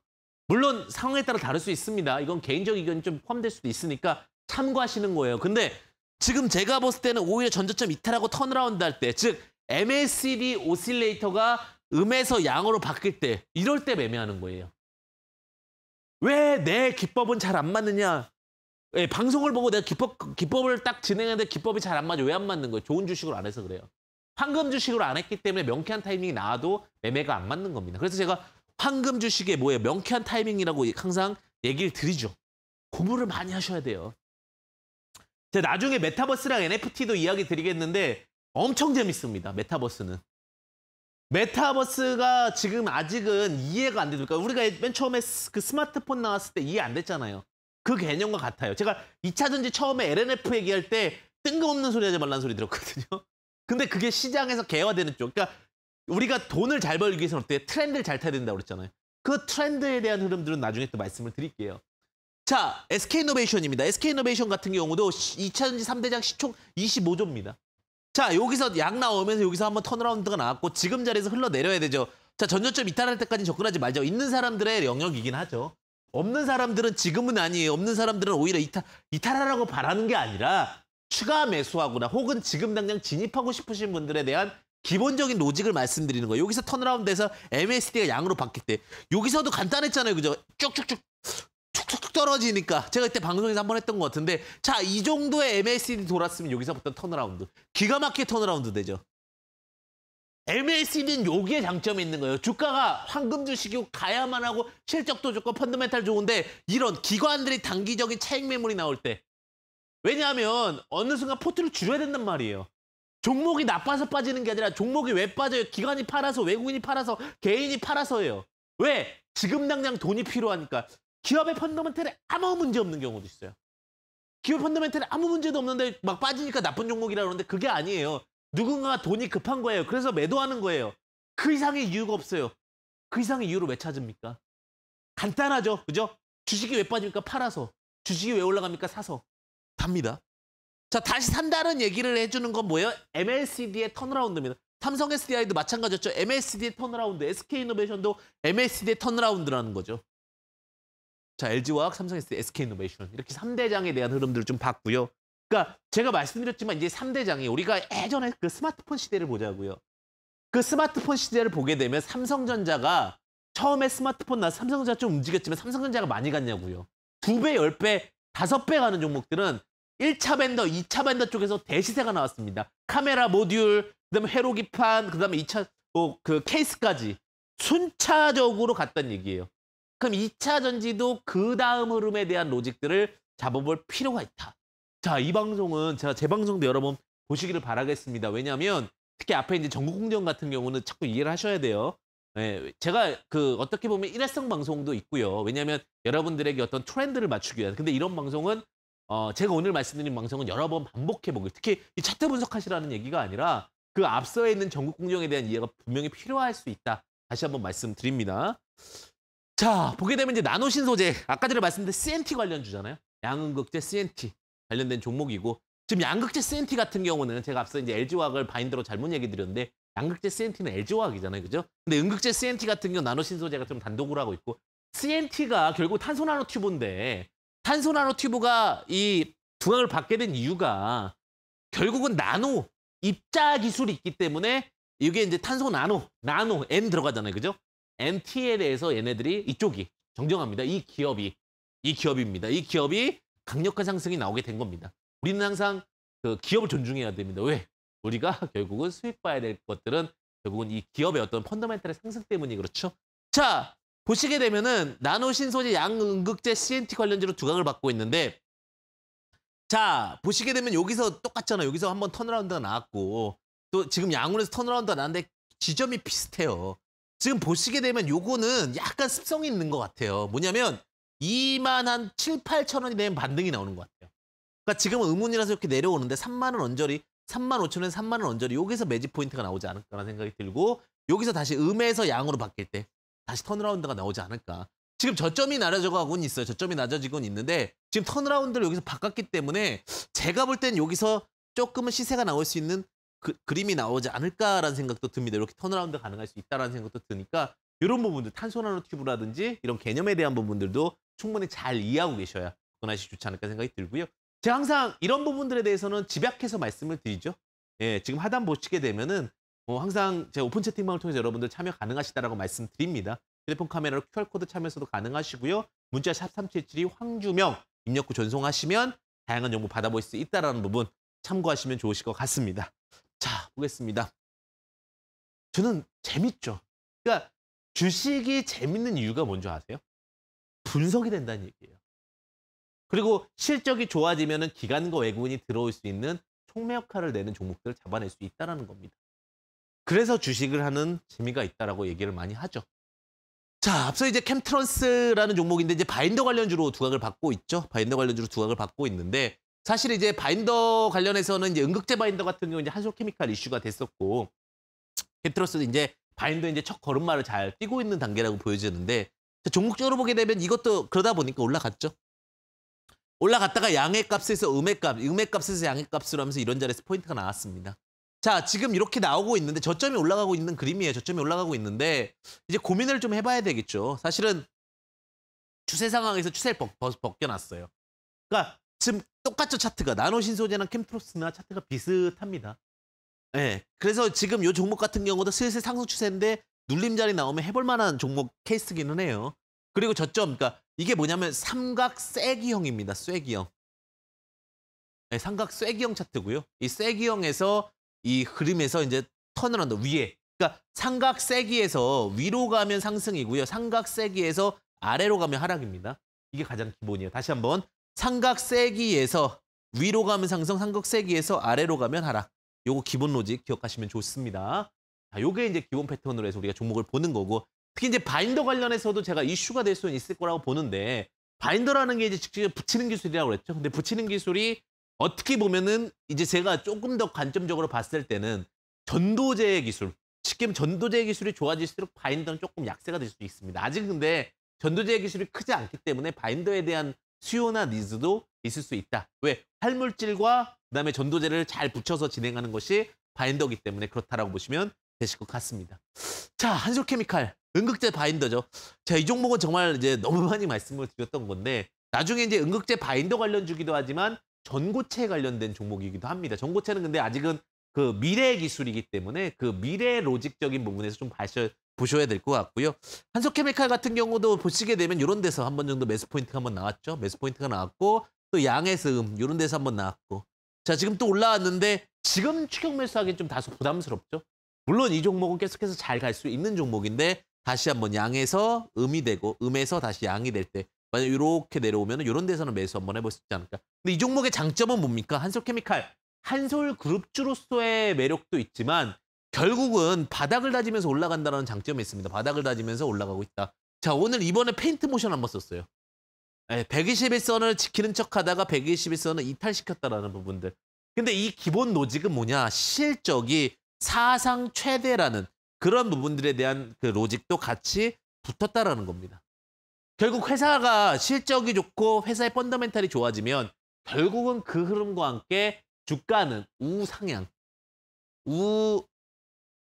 물론 상황에 따라 다를 수 있습니다. 이건 개인적 의견이 좀 포함될 수도 있으니까 참고하시는 거예요. 근데 지금 제가 봤을 때는 오히려 전저점 이탈하고 턴어라운드 할 때, 즉 MACD 오실레이터가 음에서 양으로 바뀔 때, 이럴 때 매매하는 거예요. 왜 내 기법은 잘 안 맞느냐? 예, 방송을 보고 내가 기법, 기법을 딱 진행하는데 기법이 잘 안 맞아. 왜 안 맞는 거예요? 좋은 주식으로 안 해서 그래요. 황금 주식으로 안 했기 때문에 명쾌한 타이밍이 나와도 매매가 안 맞는 겁니다. 그래서 제가 황금 주식에 뭐예요? 명쾌한 타이밍이라고 항상 얘기를 드리죠. 고부를 많이 하셔야 돼요. 제가 나중에 메타버스랑 NFT도 이야기 드리겠는데 엄청 재밌습니다. 메타버스는. 메타버스가 지금 아직은 이해가 안 되니까 그러니까 우리가 맨 처음에 그 스마트폰 나왔을 때 이해 안 됐잖아요. 그 개념과 같아요. 제가 2차전지 처음에 LNF 얘기할 때 뜬금없는 소리 하지 말라는 소리 들었거든요. [LAUGHS] 근데 그게 시장에서 개화되는 쪽. 그러니까 우리가 돈을 잘 벌기 위해서는 어때? 트렌드를 잘 타야 된다고 그랬잖아요. 그 트렌드에 대한 흐름들은 나중에 또 말씀을 드릴게요. 자, SK이노베이션입니다. SK이노베이션 같은 경우도 2차전지 3대장 시총 25조입니다. 자, 여기서 약 나오면서 여기서 한번 턴어라운드가 나왔고 지금 자리에서 흘러내려야 되죠. 자, 전조점 이탈할 때까지 접근하지 말죠. 있는 사람들의 영역이긴 하죠. 없는 사람들은 지금은 아니에요. 없는 사람들은 오히려 이탈, 이탈하라고 바라는 게 아니라 추가 매수하거나 혹은 지금 당장 진입하고 싶으신 분들에 대한 기본적인 로직을 말씀드리는 거예요. 여기서 턴라운드에서 m s d 가 양으로 바뀔 때 여기서도 간단했잖아요. 그죠? 쭉쭉쭉 툭툭 떨어지니까 제가 그때 방송에서 한 번 했던 것 같은데 자, 이 정도의 m s d 돌았으면 여기서부터 턴라운드 기가 막히게 턴라운드 되죠. MLC는 d 여기에 장점이 있는 거예요. 주가가 황금 주식이고 가야만 하고 실적도 좋고 펀드멘탈 좋은데 이런 기관들이 단기적인 차익 매물이 나올 때 왜냐하면 어느 순간 포트를 줄여야 된단 말이에요. 종목이 나빠서 빠지는 게 아니라 종목이 왜 빠져요? 기관이 팔아서 외국인이 팔아서 개인이 팔아서예요. 왜? 지금 당장 돈이 필요하니까 기업의 펀더멘털에 아무 문제 없는 경우도 있어요. 기업 펀더멘털에 아무 문제도 없는데 막 빠지니까 나쁜 종목이라 그러는데 그게 아니에요. 누군가 돈이 급한 거예요. 그래서 매도하는 거예요. 그 이상의 이유가 없어요. 그 이상의 이유를 왜 찾습니까? 간단하죠. 그죠? 주식이 왜 빠집니까? 팔아서. 주식이 왜 올라갑니까? 사서. 답니다. 자, 다시 산다는 얘기를 해주는 건 뭐예요? MLCD의 턴어라운드입니다. 삼성 SDI도 마찬가지였죠. MLCD의 턴어라운드, SK이노베이션도 MLCD의 턴어라운드라는 거죠. 자, LG화학, 삼성 SD, SK이노베이션. 이렇게 3대장에 대한 흐름들을 좀 봤고요. 그러니까 제가 말씀드렸지만 이제 3대장이 우리가 예전에 그 스마트폰 시대를 보자고요. 그 스마트폰 시대를 보게 되면 삼성전자가 처음에 스마트폰 나 삼성전자 좀 움직였지만 삼성전자가 많이 갔냐고요. 두 배, 열 배, 다섯 배 가는 종목들은 1차 밴더, 2차 밴더 쪽에서 대시세가 나왔습니다. 카메라 모듈, 그다음에 회로기판, 그다음에 2차 어, 그 케이스까지 순차적으로 갔단 얘기예요. 그럼 2차 전지도 그 다음 흐름에 대한 로직들을 잡아볼 필요가 있다. 자, 이 방송은 제가 재방송도 여러 번 보시기를 바라겠습니다. 왜냐하면 특히 앞에 이제 전국 공정 같은 경우는 자꾸 이해를 하셔야 돼요. 예, 제가 그 어떻게 보면 일회성 방송도 있고요. 왜냐하면 여러분들에게 어떤 트렌드를 맞추기 위해서 근데 이런 방송은 어, 제가 오늘 말씀드린 방송은 여러 번 반복해 보기. 특히 이 차트 분석하시라는 얘기가 아니라 그 앞서에 있는 전국 공정에 대한 이해가 분명히 필요할 수 있다. 다시 한번 말씀드립니다. 자, 보게 되면 이제 나노신 소재, 아까 전에 말씀드린 CNT 관련 주잖아요. 양은극제 CNT. 관련된 종목이고 지금 양극재 CNT 같은 경우는 제가 앞서 이제 LG화학을 바인더로 잘못 얘기 드렸는데 양극재 CNT는 LG화학이잖아요. 그죠? 근데 은극재 CNT 같은 경우 나노신소재가 좀 단독으로 하고 있고 CNT가 결국 탄소 나노 튜브인데 탄소 나노 튜브가 이 중앙을 받게 된 이유가 결국은 나노 입자 기술이 있기 때문에 이게 이제 탄소 나노, 나노, N 들어가잖아요. 그죠? NT에 서 얘네들이 이쪽이 정정합니다. 이 기업이. 이 기업입니다. 이 기업이 강력한 상승이 나오게 된 겁니다. 우리는 항상 그 기업을 존중해야 됩니다. 왜? 우리가 [LAUGHS] 결국은 수익 봐야 될 것들은 결국은 이 기업의 어떤 펀더멘탈의 상승 때문이 그렇죠. 자, 보시게 되면은 나노 신소재 양응극제 CNT 관련주로 두각을 받고 있는데 자, 보시게 되면 여기서 똑같잖아요. 여기서 한번 턴어라운드가 나왔고 또 지금 양훈에서 턴어라운드가 나왔는데 지점이 비슷해요. 지금 보시게 되면 요거는 약간 습성이 있는 것 같아요. 뭐냐면 2만 한 7, 8천 원이 되면 반등이 나오는 것 같아요. 그러니까 지금은 의문이라서 이렇게 내려오는데 3만 원 언저리, 3만 5천 원, 3만 원 언저리 여기서 매직 포인트가 나오지 않을까라는 생각이 들고 여기서 다시 음에서 양으로 바뀔 때 다시 턴라운드가 나오지 않을까. 지금 저점이 낮아져가고는 있어요. 저점이 낮아지고는 있는데 지금 턴라운드를 여기서 바꿨기 때문에 제가 볼 땐 여기서 조금은 시세가 나올 수 있는 그, 그림이 나오지 않을까라는 생각도 듭니다. 이렇게 턴라운드 가능할 수 있다라는 생각도 드니까 이런 부분들 탄소나노 튜브라든지 이런 개념에 대한 부분들도 충분히 잘 이해하고 계셔야 접근하시 좋지 않을까 생각이 들고요. 제가 항상 이런 부분들에 대해서는 집약해서 말씀을 드리죠. 예, 지금 하단 보시게 되면은 뭐 항상 제 오픈 채팅방을 통해서 여러분들 참여 가능하시다라고 말씀드립니다. 휴대폰 카메라로 QR코드 참여서도 가능하시고요. 문자 샵3772 황주명 입력 구 전송하시면 다양한 정보 받아볼 수 있다라는 부분 참고하시면 좋으실 것 같습니다. 자, 보겠습니다. 저는 재밌죠. 그러니까 주식이 재밌는 이유가 뭔지 아세요? 분석이 된다는 얘기예요. 그리고 실적이 좋아지면 기관과 외국인이 들어올 수 있는 총매 역할을 내는 종목들을 잡아낼 수 있다라는 겁니다. 그래서 주식을 하는 재미가 있다라고 얘기를 많이 하죠. 자, 앞서 이제 캠트런스라는 종목인데 이제 바인더 관련주로 두각을 받고 있죠. 바인더 관련주로 두각을 받고 있는데 사실 이제 바인더 관련해서는 이제 응극제 바인더 같은 경우 이제 한솔케미칼 이슈가 됐었고 캠트런스도 이제 바인더 이제 첫 걸음마를 잘 뛰고 있는 단계라고 보여지는데 종국적으로 보게 되면 이것도 그러다 보니까 올라갔죠. 올라갔다가 양의값에서 음의값, 음의값에서 양의값으로 하면서 이런 자리에서 포인트가 나왔습니다. 자, 지금 이렇게 나오고 있는데 저점이 올라가고 있는 그림이에요. 저점이 올라가고 있는데 이제 고민을 좀 해봐야 되겠죠. 사실은 추세 상황에서 추세를 벗, 벗, 겨났어요 그러니까 지금 똑같죠 차트가 나노신소재나 캠트로스나 차트가 비슷합니다. 예. 네, 그래서 지금 이 종목 같은 경우도 슬슬 상승 추세인데 눌림자리 나오면 해볼 만한 종목 케이스기는 해요. 그리고 저점, 그러니까 이게 뭐냐면 삼각 쐐기형입니다. 쐐기형. 네, 삼각 쐐기형 차트고요. 이 쐐기형에서 이 그림에서 이제 턴을 한다. 위에. 그러니까 삼각 쐐기에서 위로 가면 상승이고요. 삼각 쐐기에서 아래로 가면 하락입니다. 이게 가장 기본이에요. 다시 한번 삼각 쐐기에서 위로 가면 상승, 삼각 쐐기에서 아래로 가면 하락. 요거 기본 로직 기억하시면 좋습니다. 자, 요게 이제 기본 패턴으로 해서 우리가 종목을 보는 거고 특히 이제 바인더 관련해서도 제가 이슈가 될 수는 있을 거라고 보는데 바인더라는 게 이제 직접 붙이는 기술이라고 그랬죠. 근데 붙이는 기술이 어떻게 보면은 이제 제가 조금 더 관점적으로 봤을 때는 전도제 기술, 쉽게 말 전도제 기술이 좋아질수록 바인더는 조금 약세가 될 수 있습니다. 아직 근데 전도제 기술이 크지 않기 때문에 바인더에 대한 수요나 니즈도 있을 수 있다. 왜? 활물질과 그다음에 전도제를 잘 붙여서 진행하는 것이 바인더기 때문에 그렇다라고 보시면 되실 것 같습니다. 자, 한솔케미칼 응급제 바인더죠. 제이 종목은 정말 이제 너무 많이 말씀을 드렸던 건데 나중에 이제 응급제 바인더 관련 주기도 하지만 전고체 관련된 종목이기도 합니다. 전고체는 근데 아직은 그 미래 기술이기 때문에 그 미래 로직적인 부분에서 좀 발셔, 보셔야 될 것 같고요. 한소케미칼 같은 경우도 보시게 되면 이런 데서 한 번 정도 매스 포인트가 한번 나왔죠. 매스 포인트가 나왔고 또양해음 이런 데서 한 번 나왔고 자 지금 또 올라왔는데 지금 추격 매수하기 좀 다소 부담스럽죠. 물론 이 종목은 계속해서 잘 갈 수 있는 종목인데 다시 한번 양에서 음이 되고 음에서 다시 양이 될 때 만약 이렇게 내려오면 이런 데서는 매수 한번 해볼 수 있지 않을까. 근데 이 종목의 장점은 뭡니까? 한솔케미칼, 한솔그룹주로서의 매력도 있지만 결국은 바닥을 다지면서 올라간다는 장점이 있습니다. 바닥을 다지면서 올라가고 있다. 자 오늘 이번에 페인트 모션 한번 썼어요. 121선을 예, 지키는 척하다가 121선을 이탈시켰다라는 부분들. 근데 이 기본 노직은 뭐냐? 실적이 사상 최대라는 그런 부분들에 대한 그 로직도 같이 붙었다라는 겁니다. 결국 회사가 실적이 좋고 회사의 펀더멘탈이 좋아지면 결국은 그 흐름과 함께 주가는 우상향,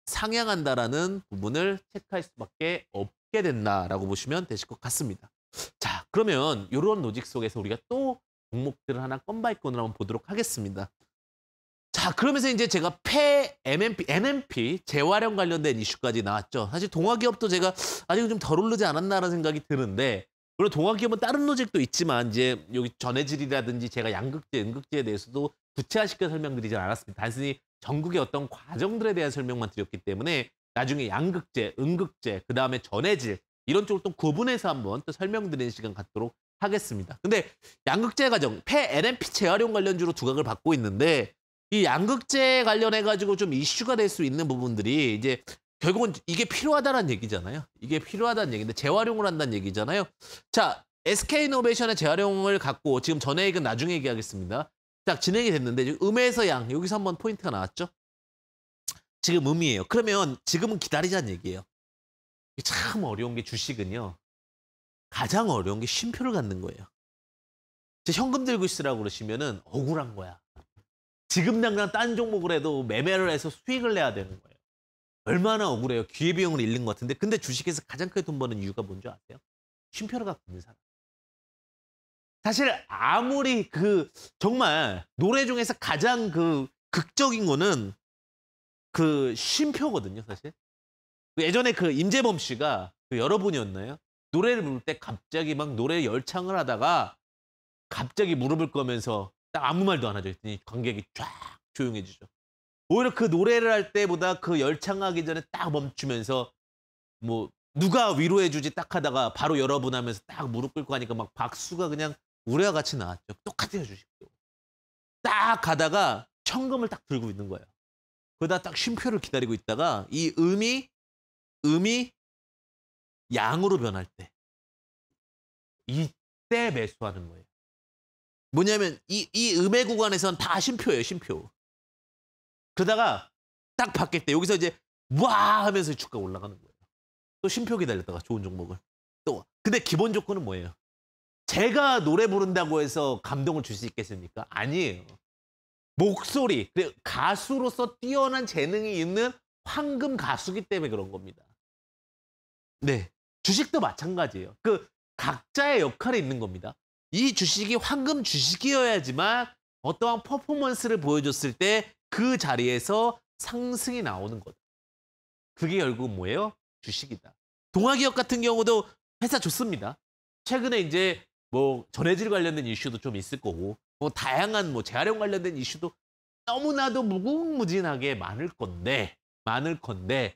우상향한다라는 부분을 체크할 수밖에 없게 된다라고 보시면 되실 것 같습니다. 자, 그러면 이런 로직 속에서 우리가 또 종목들을 하나 껌바이건을 한번 보도록 하겠습니다. 그러면서 이제 제가 폐 MMP, MMP 재활용 관련된 이슈까지 나왔죠. 사실 동화기업도 제가 아직 은좀덜 오르지 않았나라는 생각이 드는데 물론 동화기업은 다른 로직도 있지만 이제 여기 전해질이라든지 제가 양극재, 음극재에 대해서도 구체화시켜 설명드리지 않았습니다. 단순히 전국의 어떤 과정들에 대한 설명만 드렸기 때문에 나중에 양극재, 음극재, 그 다음에 전해질 이런 쪽을 또 구분해서 한번 또 설명드리는 시간 갖도록 하겠습니다. 근데 양극재 과정, 폐 LNP 재활용 관련주로 두각을 받고 있는데 이 양극재 관련해 가지고 좀 이슈가 될 수 있는 부분들이 이제 결국은 이게 필요하다는 얘기잖아요. 이게 필요하다는 얘기인데 재활용을 한다는 얘기잖아요. 자, SK이노베이션의 재활용을 갖고 지금 전에 얘기는 나중에 얘기하겠습니다. 딱 진행이 됐는데 음에서 양 여기서 한번 포인트가 나왔죠. 지금 음이에요. 그러면 지금은 기다리자는 얘기예요. 참 어려운 게 주식은요. 가장 어려운 게 쉼표를 갖는 거예요. 현금 들고 있으라고 그러시면은 억울한 거야. 지금 당장 딴 종목을 해도 매매를 해서 수익을 내야 되는 거예요. 얼마나 억울해요. 기회비용을 잃는 것 같은데 근데 주식에서 가장 크게 돈 버는 이유가 뭔지 아세요? 쉼표를 갖고 있는 사람. 사실 아무리 그 정말 노래 중에서 가장 그 극적인 거는 그 쉼표거든요, 사실. 그 예전에 그 임재범 씨가 그 여러분이었나요? 노래를 부를 때 갑자기 막 노래 열창을 하다가 갑자기 무릎을 꺼면서 딱 아무 말도 안 하죠. 했더니 관객이 쫙 조용해지죠. 오히려 그 노래를 할 때보다 그 열창하기 전에 딱 멈추면서 뭐 누가 위로해주지 딱 하다가 바로 여러분 하면서 딱 무릎 꿇고 하니까 막 박수가 그냥 우레와 같이 나왔죠. 똑같이해주시도딱 가다가 청금을 딱 들고 있는 거예요. 그러다 딱 쉼표를 기다리고 있다가 이 음이 음이 양으로 변할 때 이때 매수하는 거예요. 뭐냐면 이, 이 음의 구간에서는다 심표예요, 심표. 그러다가 딱 바뀔 때 여기서 이제 와 하면서 주가 올라가는 거예요. 또 심표 기다렸다가 좋은 종목을. 또 근데 기본 조건은 뭐예요? 제가 노래 부른다고 해서 감동을 줄 수 있겠습니까? 아니에요. 목소리, 가수로서 뛰어난 재능이 있는 황금 가수기 때문에 그런 겁니다. 네. 주식도 마찬가지예요. 그 각자의 역할이 있는 겁니다. 이 주식이 황금 주식이어야지만 어떠한 퍼포먼스를 보여줬을 때 그 자리에서 상승이 나오는 거다. 그게 결국 뭐예요? 주식이다. 동화기업 같은 경우도 회사 좋습니다. 최근에 이제 뭐 전해질 관련된 이슈도 좀 있을 거고 뭐 다양한 뭐 재활용 관련된 이슈도 너무나도 무궁무진하게 많을 건데 많을 건데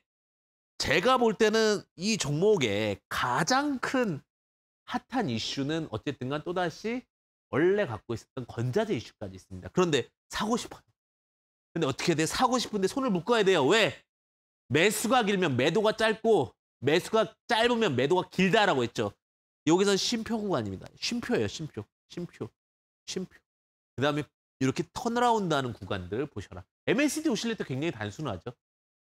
제가 볼 때는 이 종목의 가장 큰 핫한 이슈는 어쨌든 간 또다시 원래 갖고 있었던 건자재 이슈까지 있습니다. 그런데 사고 싶어요. 근데 어떻게 돼? 사고 싶은데 손을 묶어야 돼요. 왜? 매수가 길면 매도가 짧고 매수가 짧으면 매도가 길다라고 했죠. 여기선 쉼표 구간입니다. 쉼표예요, 쉼표. 쉼표. 쉼표. 그다음에 이렇게 턴어라운드 하는 구간들 보셔라. m s d 오실릴 때 굉장히 단순하죠.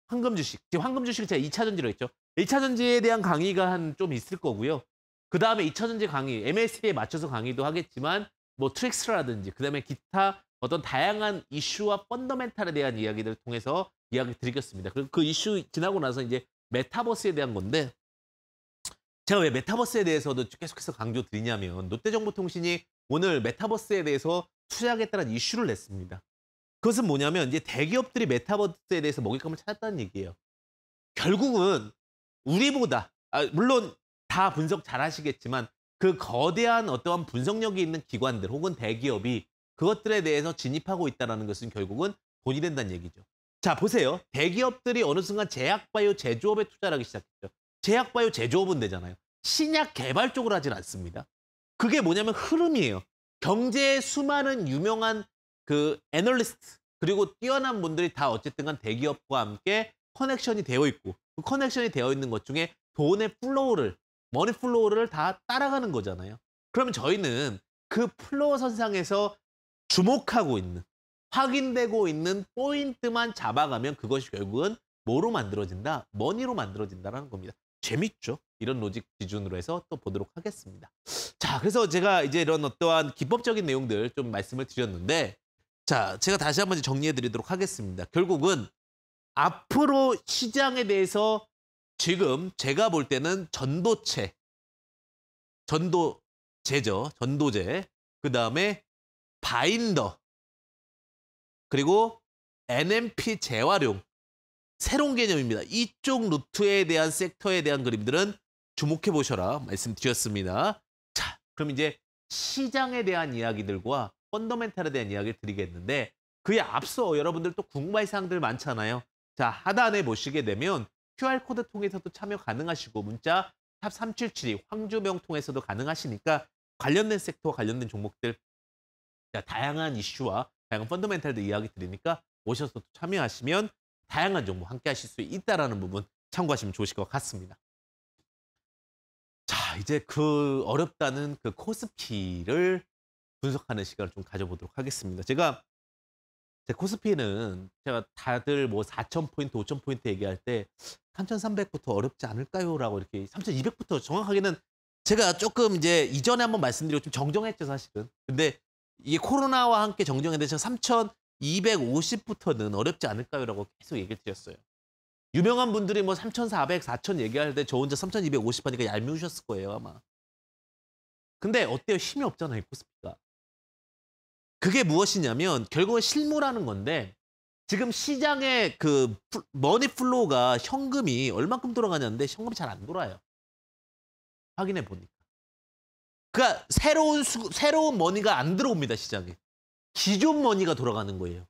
황금 주식. 지금 황금 주식을 제가 2차 전지로 했죠. 1차 전지에 대한 강의가 한 좀 있을 거고요. 그 다음에 2차전지 강의, MSB에 맞춰서 강의도 하겠지만 뭐 트릭스라든지 그 다음에 기타 어떤 다양한 이슈와 펀더멘탈에 대한 이야기들을 통해서 이야기 드리겠습니다. 그리고 그 이슈 지나고 나서 이제 메타버스에 대한 건데 제가 왜 메타버스에 대해서도 계속해서 강조 드리냐면 롯데정보통신이 오늘 메타버스에 대해서 투자하겠다는 이슈를 냈습니다. 그것은 뭐냐면 이제 대기업들이 메타버스에 대해서 먹잇감을 찾았다는 얘기예요. 결국은 우리보다 아, 물론 다 분석 잘 하시겠지만 그 거대한 어떠한 분석력이 있는 기관들 혹은 대기업이 그것들에 대해서 진입하고 있다는 것은 결국은 돈이 된다는 얘기죠. 자 보세요. 대기업들이 어느 순간 제약바이오 제조업에 투자를 하기 시작했죠. 제약바이오 제조업은 되잖아요. 신약 개발 쪽을 하진 않습니다. 그게 뭐냐면 흐름이에요. 경제의 수많은 유명한 그 애널리스트 그리고 뛰어난 분들이 다 어쨌든 간 대기업과 함께 커넥션이 되어 있고 그 커넥션이 되어 있는 것 중에 돈의 플로우를 머니 플로우를 다 따라가는 거잖아요. 그러면 저희는 그 플로어 선상에서 주목하고 있는 확인되고 있는 포인트만 잡아가면 그것이 결국은 뭐로 만들어진다? 머니로 만들어진다라는 겁니다. 재밌죠? 이런 로직 기준으로 해서 또 보도록 하겠습니다. 자, 그래서 제가 이제 이런 어떠한 기법적인 내용들 좀 말씀을 드렸는데 자, 제가 다시 한 번 정리해 드리도록 하겠습니다. 결국은 앞으로 시장에 대해서 지금 제가 볼 때는 전도체, 전도제죠. 전도제. 그 다음에 바인더. 그리고 NMP 재활용. 새로운 개념입니다. 이쪽 루트에 대한 섹터에 대한 그림들은 주목해 보셔라 말씀드렸습니다. 자, 그럼 이제 시장에 대한 이야기들과 펀더멘탈에 대한 이야기를 드리겠는데 그에 앞서 여러분들 또 궁금한 사항들 많잖아요. 자, 하단에 보시게 되면 QR코드 통해서도 참여 가능하시고 문자 탑3772 황주명 통해서도 가능하시니까 관련된 섹터 와 관련된 종목들 다양한 이슈와 다양한 펀더멘탈도 이야기 드리니까 오셔서 참여하시면 다양한 정보 함께 하실 수 있다라는 부분 참고하시면 좋으실 것 같습니다. 자, 이제 그 어렵다는 그 코스피를 분석하는 시간을 좀 가져보도록 하겠습니다. 제가 제 코스피는 제가 다들 뭐 4,000포인트, 5,000포인트 얘기할 때 3,300부터 어렵지 않을까요? 라고 이렇게 3,200부터 정확하게는 제가 조금 이제 이전에 한번 말씀드리고 좀 정정했죠, 사실은. 근데 이게 코로나와 함께 정정했는데 제가 3,250부터는 어렵지 않을까요? 라고 계속 얘기를 드렸어요. 유명한 분들이 뭐 3,400, 4,000 얘기할 때 저 혼자 3,250 하니까 얄미우셨을 거예요, 아마. 근데 어때요? 힘이 없잖아요, 코스피가. 그게 무엇이냐면 결국은 실무라는 건데 지금 시장의 그 머니 플로우가 현금이 얼만큼 돌아가냐는데 현금이 잘 안 돌아요. 확인해 보니까. 그러니까 새로운 수, 새로운 머니가 안 들어옵니다 시장에. 기존 머니가 돌아가는 거예요.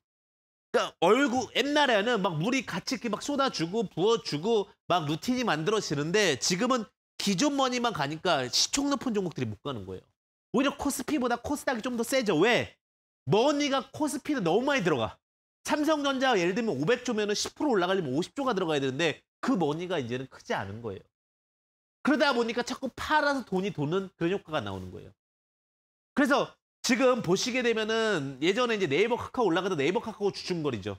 그러니까 얼굴 옛날에는 막 물이 같이 이렇게 막 쏟아주고 부어주고 막 루틴이 만들어지는데 지금은 기존 머니만 가니까 시총 높은 종목들이 못 가는 거예요. 오히려 코스피보다 코스닥이 좀 더 세죠. 왜? 머니가 코스피는 너무 많이 들어가. 삼성전자 예를 들면 500조면 1 0 올라가려면 50조가 들어가야 되는데 그 머니가 이제는 크지 않은 거예요. 그러다 보니까 자꾸 팔아서 돈이 도는 그런 효과가 나오는 거예요. 그래서 지금 보시게 되면은 예전에 이제 네이버 카카오 올라가다 네이버 카카오 주춤거리죠.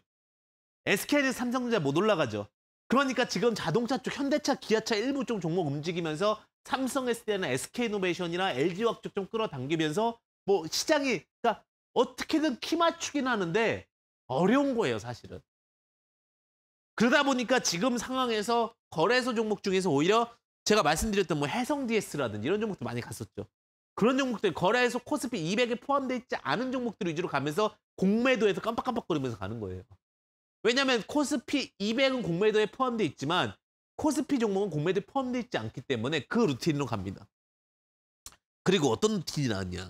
SK는 삼성전자 못 올라가죠. 그러니까 지금 자동차 쪽 현대차, 기아차 일부 쪽 종목 움직이면서 삼성 SD나 SK노베이션이나 LG화학 쪽 좀 끌어당기면서 뭐 시장이 그러니까 어떻게든 키 맞추긴 하는데 어려운 거예요, 사실은. 그러다 보니까 지금 상황에서 거래소 종목 중에서 오히려 제가 말씀드렸던 뭐 해성 DS라든지 이런 종목도 많이 갔었죠. 그런 종목들 거래소 코스피 200에 포함되어 있지 않은 종목들 위주로 가면서 공매도에서 깜빡깜빡거리면서 가는 거예요. 왜냐하면 코스피 200은 공매도에 포함되어 있지만 코스피 종목은 공매도에 포함되어 있지 않기 때문에 그 루틴으로 갑니다. 그리고 어떤 루틴이 나왔냐.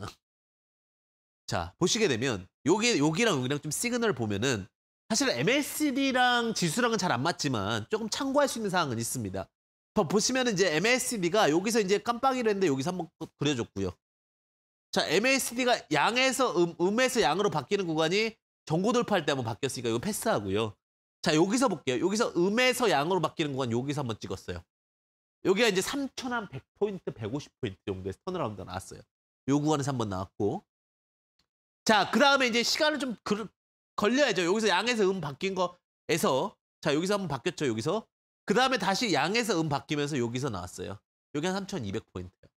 자, 보시게 되면 여기 여기랑 여기랑 좀 시그널 보면은 사실 m s d 랑 지수랑은 잘 안 맞지만 조금 참고할 수 있는 사항은 있습니다. 더 보시면 은 이제 m s d 가 여기서 이제 깜빡이랬는데 여기서 한번 그려줬고요. 자, m s d 가 양에서 음, 음에서 양으로 바뀌는 구간이 전고 돌파할 때 한번 바뀌었으니까 이거 패스하고요. 자, 여기서 볼게요. 여기서 음에서 양으로 바뀌는 구간 여기서 한번 찍었어요. 여기가 이제 3,100포인트, 150포인트 정도의서 턴어라운드 나왔어요. 요 구간에서 한번 나왔고 자, 그 다음에 이제 시간을 좀 그, 걸려야죠. 여기서 양에서 음 바뀐 거에서 자, 여기서 한번 바뀌었죠. 여기서. 그 다음에 다시 양에서 음 바뀌면서 여기서 나왔어요. 여기 한 3200포인트예요.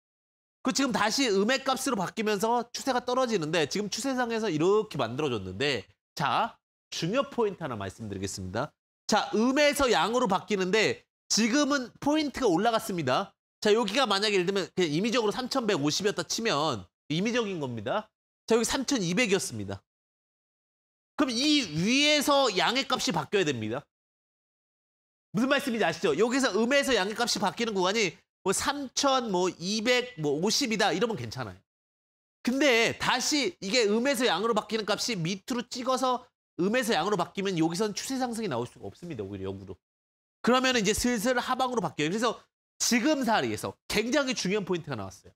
그 지금 다시 음의 값으로 바뀌면서 추세가 떨어지는데 지금 추세상에서 이렇게 만들어졌는데 자, 중요 포인트 하나 말씀드리겠습니다. 자, 음에서 양으로 바뀌는데 지금은 포인트가 올라갔습니다. 자, 여기가 만약에 예를 들면 그냥 임의적으로 3150이었다 치면 임의적인 겁니다. 자, 여기 3,200이었습니다. 그럼 이 위에서 양의 값이 바뀌어야 됩니다. 무슨 말씀인지 아시죠? 여기서 음에서 양의 값이 바뀌는 구간이 뭐 3,000, 뭐 200, 뭐 50이다 이러면 괜찮아요. 근데 다시 이게 음에서 양으로 바뀌는 값이 밑으로 찍어서 음에서 양으로 바뀌면 여기선 추세 상승이 나올 수가 없습니다. 오히려 역으로. 그러면 이제 슬슬 하방으로 바뀌어요. 그래서 지금 사례에서 굉장히 중요한 포인트가 나왔어요.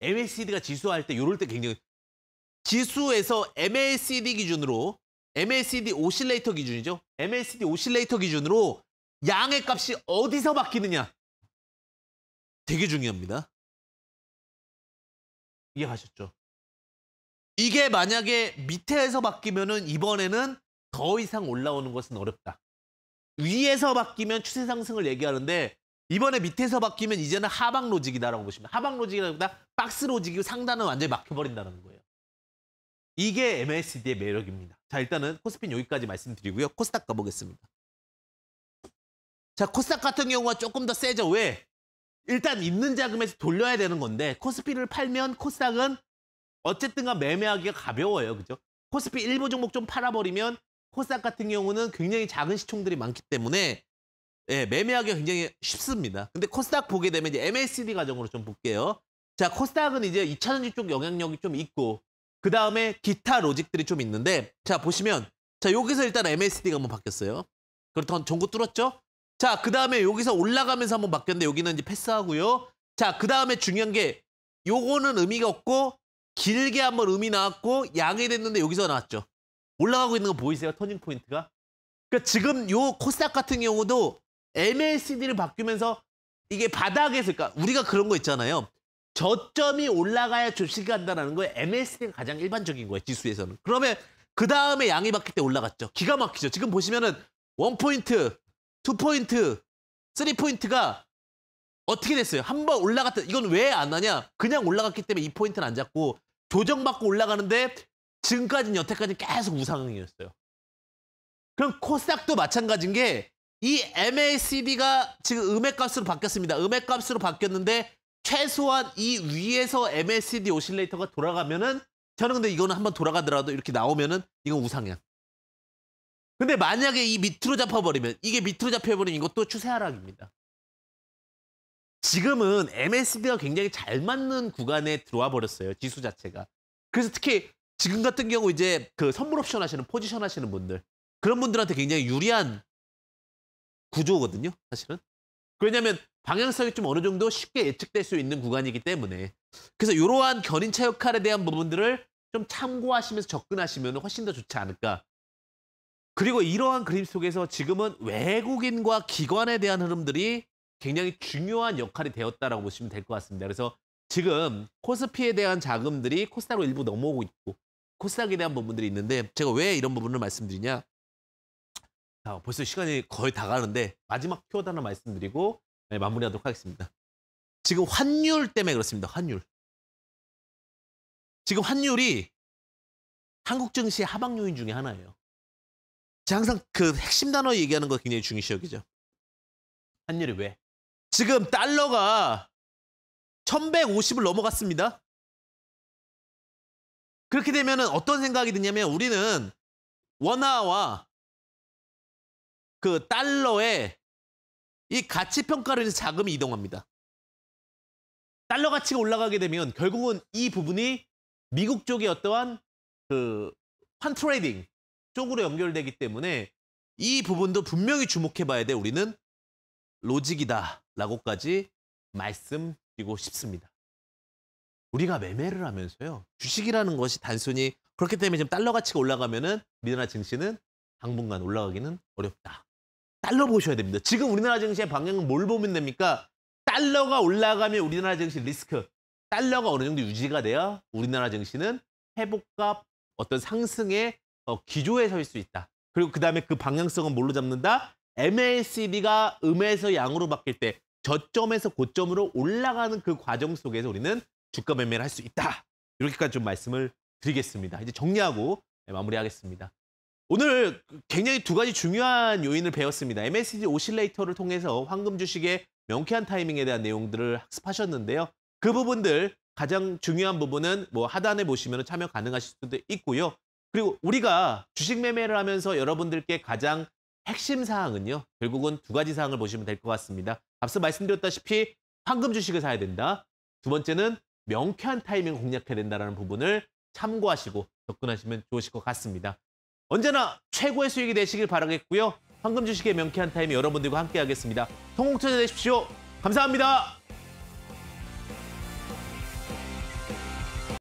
MACD가 지수화할 때 이럴 때 굉장히 지수에서 MACD 기준으로 MACD 오실레이터 기준이죠. MACD 오실레이터 기준으로 양의 값이 어디서 바뀌느냐 되게 중요합니다. 이해하셨죠? 이게 만약에 밑에서 바뀌면은 이번에는 더 이상 올라오는 것은 어렵다. 위에서 바뀌면 추세 상승을 얘기하는데 이번에 밑에서 바뀌면 이제는 하방 로직이다라고 보시면 하방 로직이라기보다 박스 로직이고 상단은 완전히 막혀버린다는 거예요. 이게 MACD의 매력입니다. 자 일단은 코스피는 여기까지 말씀드리고요. 코스닥 가보겠습니다. 자 코스닥 같은 경우가 조금 더 세죠. 왜? 일단 있는 자금에서 돌려야 되는 건데 코스피를 팔면 코스닥은 어쨌든가 매매하기가 가벼워요. 그죠? 코스피 일부 종목 좀 팔아버리면 코스닥 같은 경우는 굉장히 작은 시총들이 많기 때문에 예, 매매하기가 굉장히 쉽습니다. 근데 코스닥 보게 되면 이제 MACD 과정으로 좀 볼게요. 자, 코스닥은 이제 2차전지 쪽 영향력이 좀 있고 그 다음에 기타 로직들이 좀 있는데 자, 보시면 자, 여기서 일단 MACD가 한번 바뀌었어요. 그렇다면 전구 뚫었죠? 자, 그 다음에 여기서 올라가면서 한번 바뀌었는데 여기는 이제 패스하고요. 자, 그 다음에 중요한 게 요거는 의미가 없고 길게 한번 음이 나왔고 양이 됐는데 여기서 나왔죠. 올라가고 있는 거 보이세요? 터닝 포인트가. 그러니까 지금 요 코스닥 같은 경우도 MACD를 바뀌면서 이게 바닥에서 그러니까 우리가 그런 거 있잖아요. 저점이 올라가야 주식이 간다는 거예요. MACD가 가장 일반적인 거예요. 지수에서는. 그러면 그 다음에 양이 바뀔 때 올라갔죠. 기가 막히죠. 지금 보시면은 1포인트2포인트3포인트가 어떻게 됐어요? 한 번 올라갔다. 이건 왜 안 하냐? 그냥 올라갔기 때문에 2포인트는안 잡고 조정받고 올라가는데 지금까지는 여태까지 계속 우상향이었어요. 그럼 코스닥도 마찬가지인 게이 MACD가 지금 음액값으로 바뀌었습니다. 음액값으로 바뀌었는데 최소한 이 위에서 MACD 오실레이터가 돌아가면은 저는 근데 이거는 한번 돌아가더라도 이렇게 나오면은 이건 우상향. 근데 만약에 이 밑으로 잡혀버리면 이게 밑으로 잡혀버리면 이것도 추세 하락입니다. 지금은 MACD가 굉장히 잘 맞는 구간에 들어와 버렸어요. 지수 자체가. 그래서 특히 지금 같은 경우 이제 그 선물 옵션 하시는 포지션 하시는 분들 그런 분들한테 굉장히 유리한 구조거든요, 사실은. 왜냐하면 방향성이 좀 어느 정도 쉽게 예측될 수 있는 구간이기 때문에 그래서 이러한 견인차 역할에 대한 부분들을 좀 참고하시면서 접근하시면 훨씬 더 좋지 않을까. 그리고 이러한 그림 속에서 지금은 외국인과 기관에 대한 흐름들이 굉장히 중요한 역할이 되었다라고 보시면 될 것 같습니다. 그래서 지금 코스피에 대한 자금들이 코스닥으로 일부 넘어오고 있고 코스닥에 대한 부분들이 있는데 제가 왜 이런 부분을 말씀드리냐. 자, 벌써 시간이 거의 다 가는데 마지막 키워드 하나 말씀드리고 네, 마무리하도록 하겠습니다. 지금 환율 때문에 그렇습니다. 환율. 지금 환율이 한국 증시의 하방 요인 중에 하나예요. 제가 항상 그 핵심 단어 얘기하는 거 굉장히 중요시 여기죠. 환율이 왜? 지금 달러가 1150을 넘어갔습니다. 그렇게 되면 어떤 생각이 드냐면 우리는 원화와 그 달러의 이 가치 평가를 해서 자금이 이동합니다. 달러 가치가 올라가게 되면 결국은 이 부분이 미국 쪽의 어떠한 그 환트레이딩 쪽으로 연결되기 때문에 이 부분도 분명히 주목해 봐야 돼 우리는 로직이다라고까지 말씀드리고 싶습니다. 우리가 매매를 하면서요. 주식이라는 것이 단순히 그렇기 때문에 지금 달러 가치가 올라가면은 미나 증시는 당분간 올라가기는 어렵다. 달러 보셔야 됩니다. 지금 우리나라 증시의 방향은 뭘 보면 됩니까? 달러가 올라가면 우리나라 증시 리스크. 달러가 어느 정도 유지가 돼야 우리나라 증시는 회복과 어떤 상승의 어, 기조에 설 수 있다. 그리고 그 다음에 그 방향성은 뭘로 잡는다? MACD가 음에서 양으로 바뀔 때 저점에서 고점으로 올라가는 그 과정 속에서 우리는 주가 매매를 할 수 있다. 이렇게까지 좀 말씀을 드리겠습니다. 이제 정리하고 네, 마무리하겠습니다. 오늘 굉장히 두 가지 중요한 요인을 배웠습니다. m s c g 오실레이터를 통해서 황금 주식의 명쾌한 타이밍에 대한 내용들을 학습하셨는데요. 그 부분들 가장 중요한 부분은 뭐 하단에 보시면 참여 가능하실 수도 있고요. 그리고 우리가 주식 매매를 하면서 여러분들께 가장 핵심 사항은요. 결국은 두 가지 사항을 보시면 될 것 같습니다. 앞서 말씀드렸다시피 황금 주식을 사야 된다. 두 번째는 명쾌한 타이밍 공략해야 된다는 부분을 참고하시고 접근하시면 좋으실 것 같습니다. 언제나 최고의 수익이 되시길 바라겠고요. 황금 주식의 명쾌한 타임 여러분들과 함께하겠습니다. 성공투자 되십시오. 감사합니다.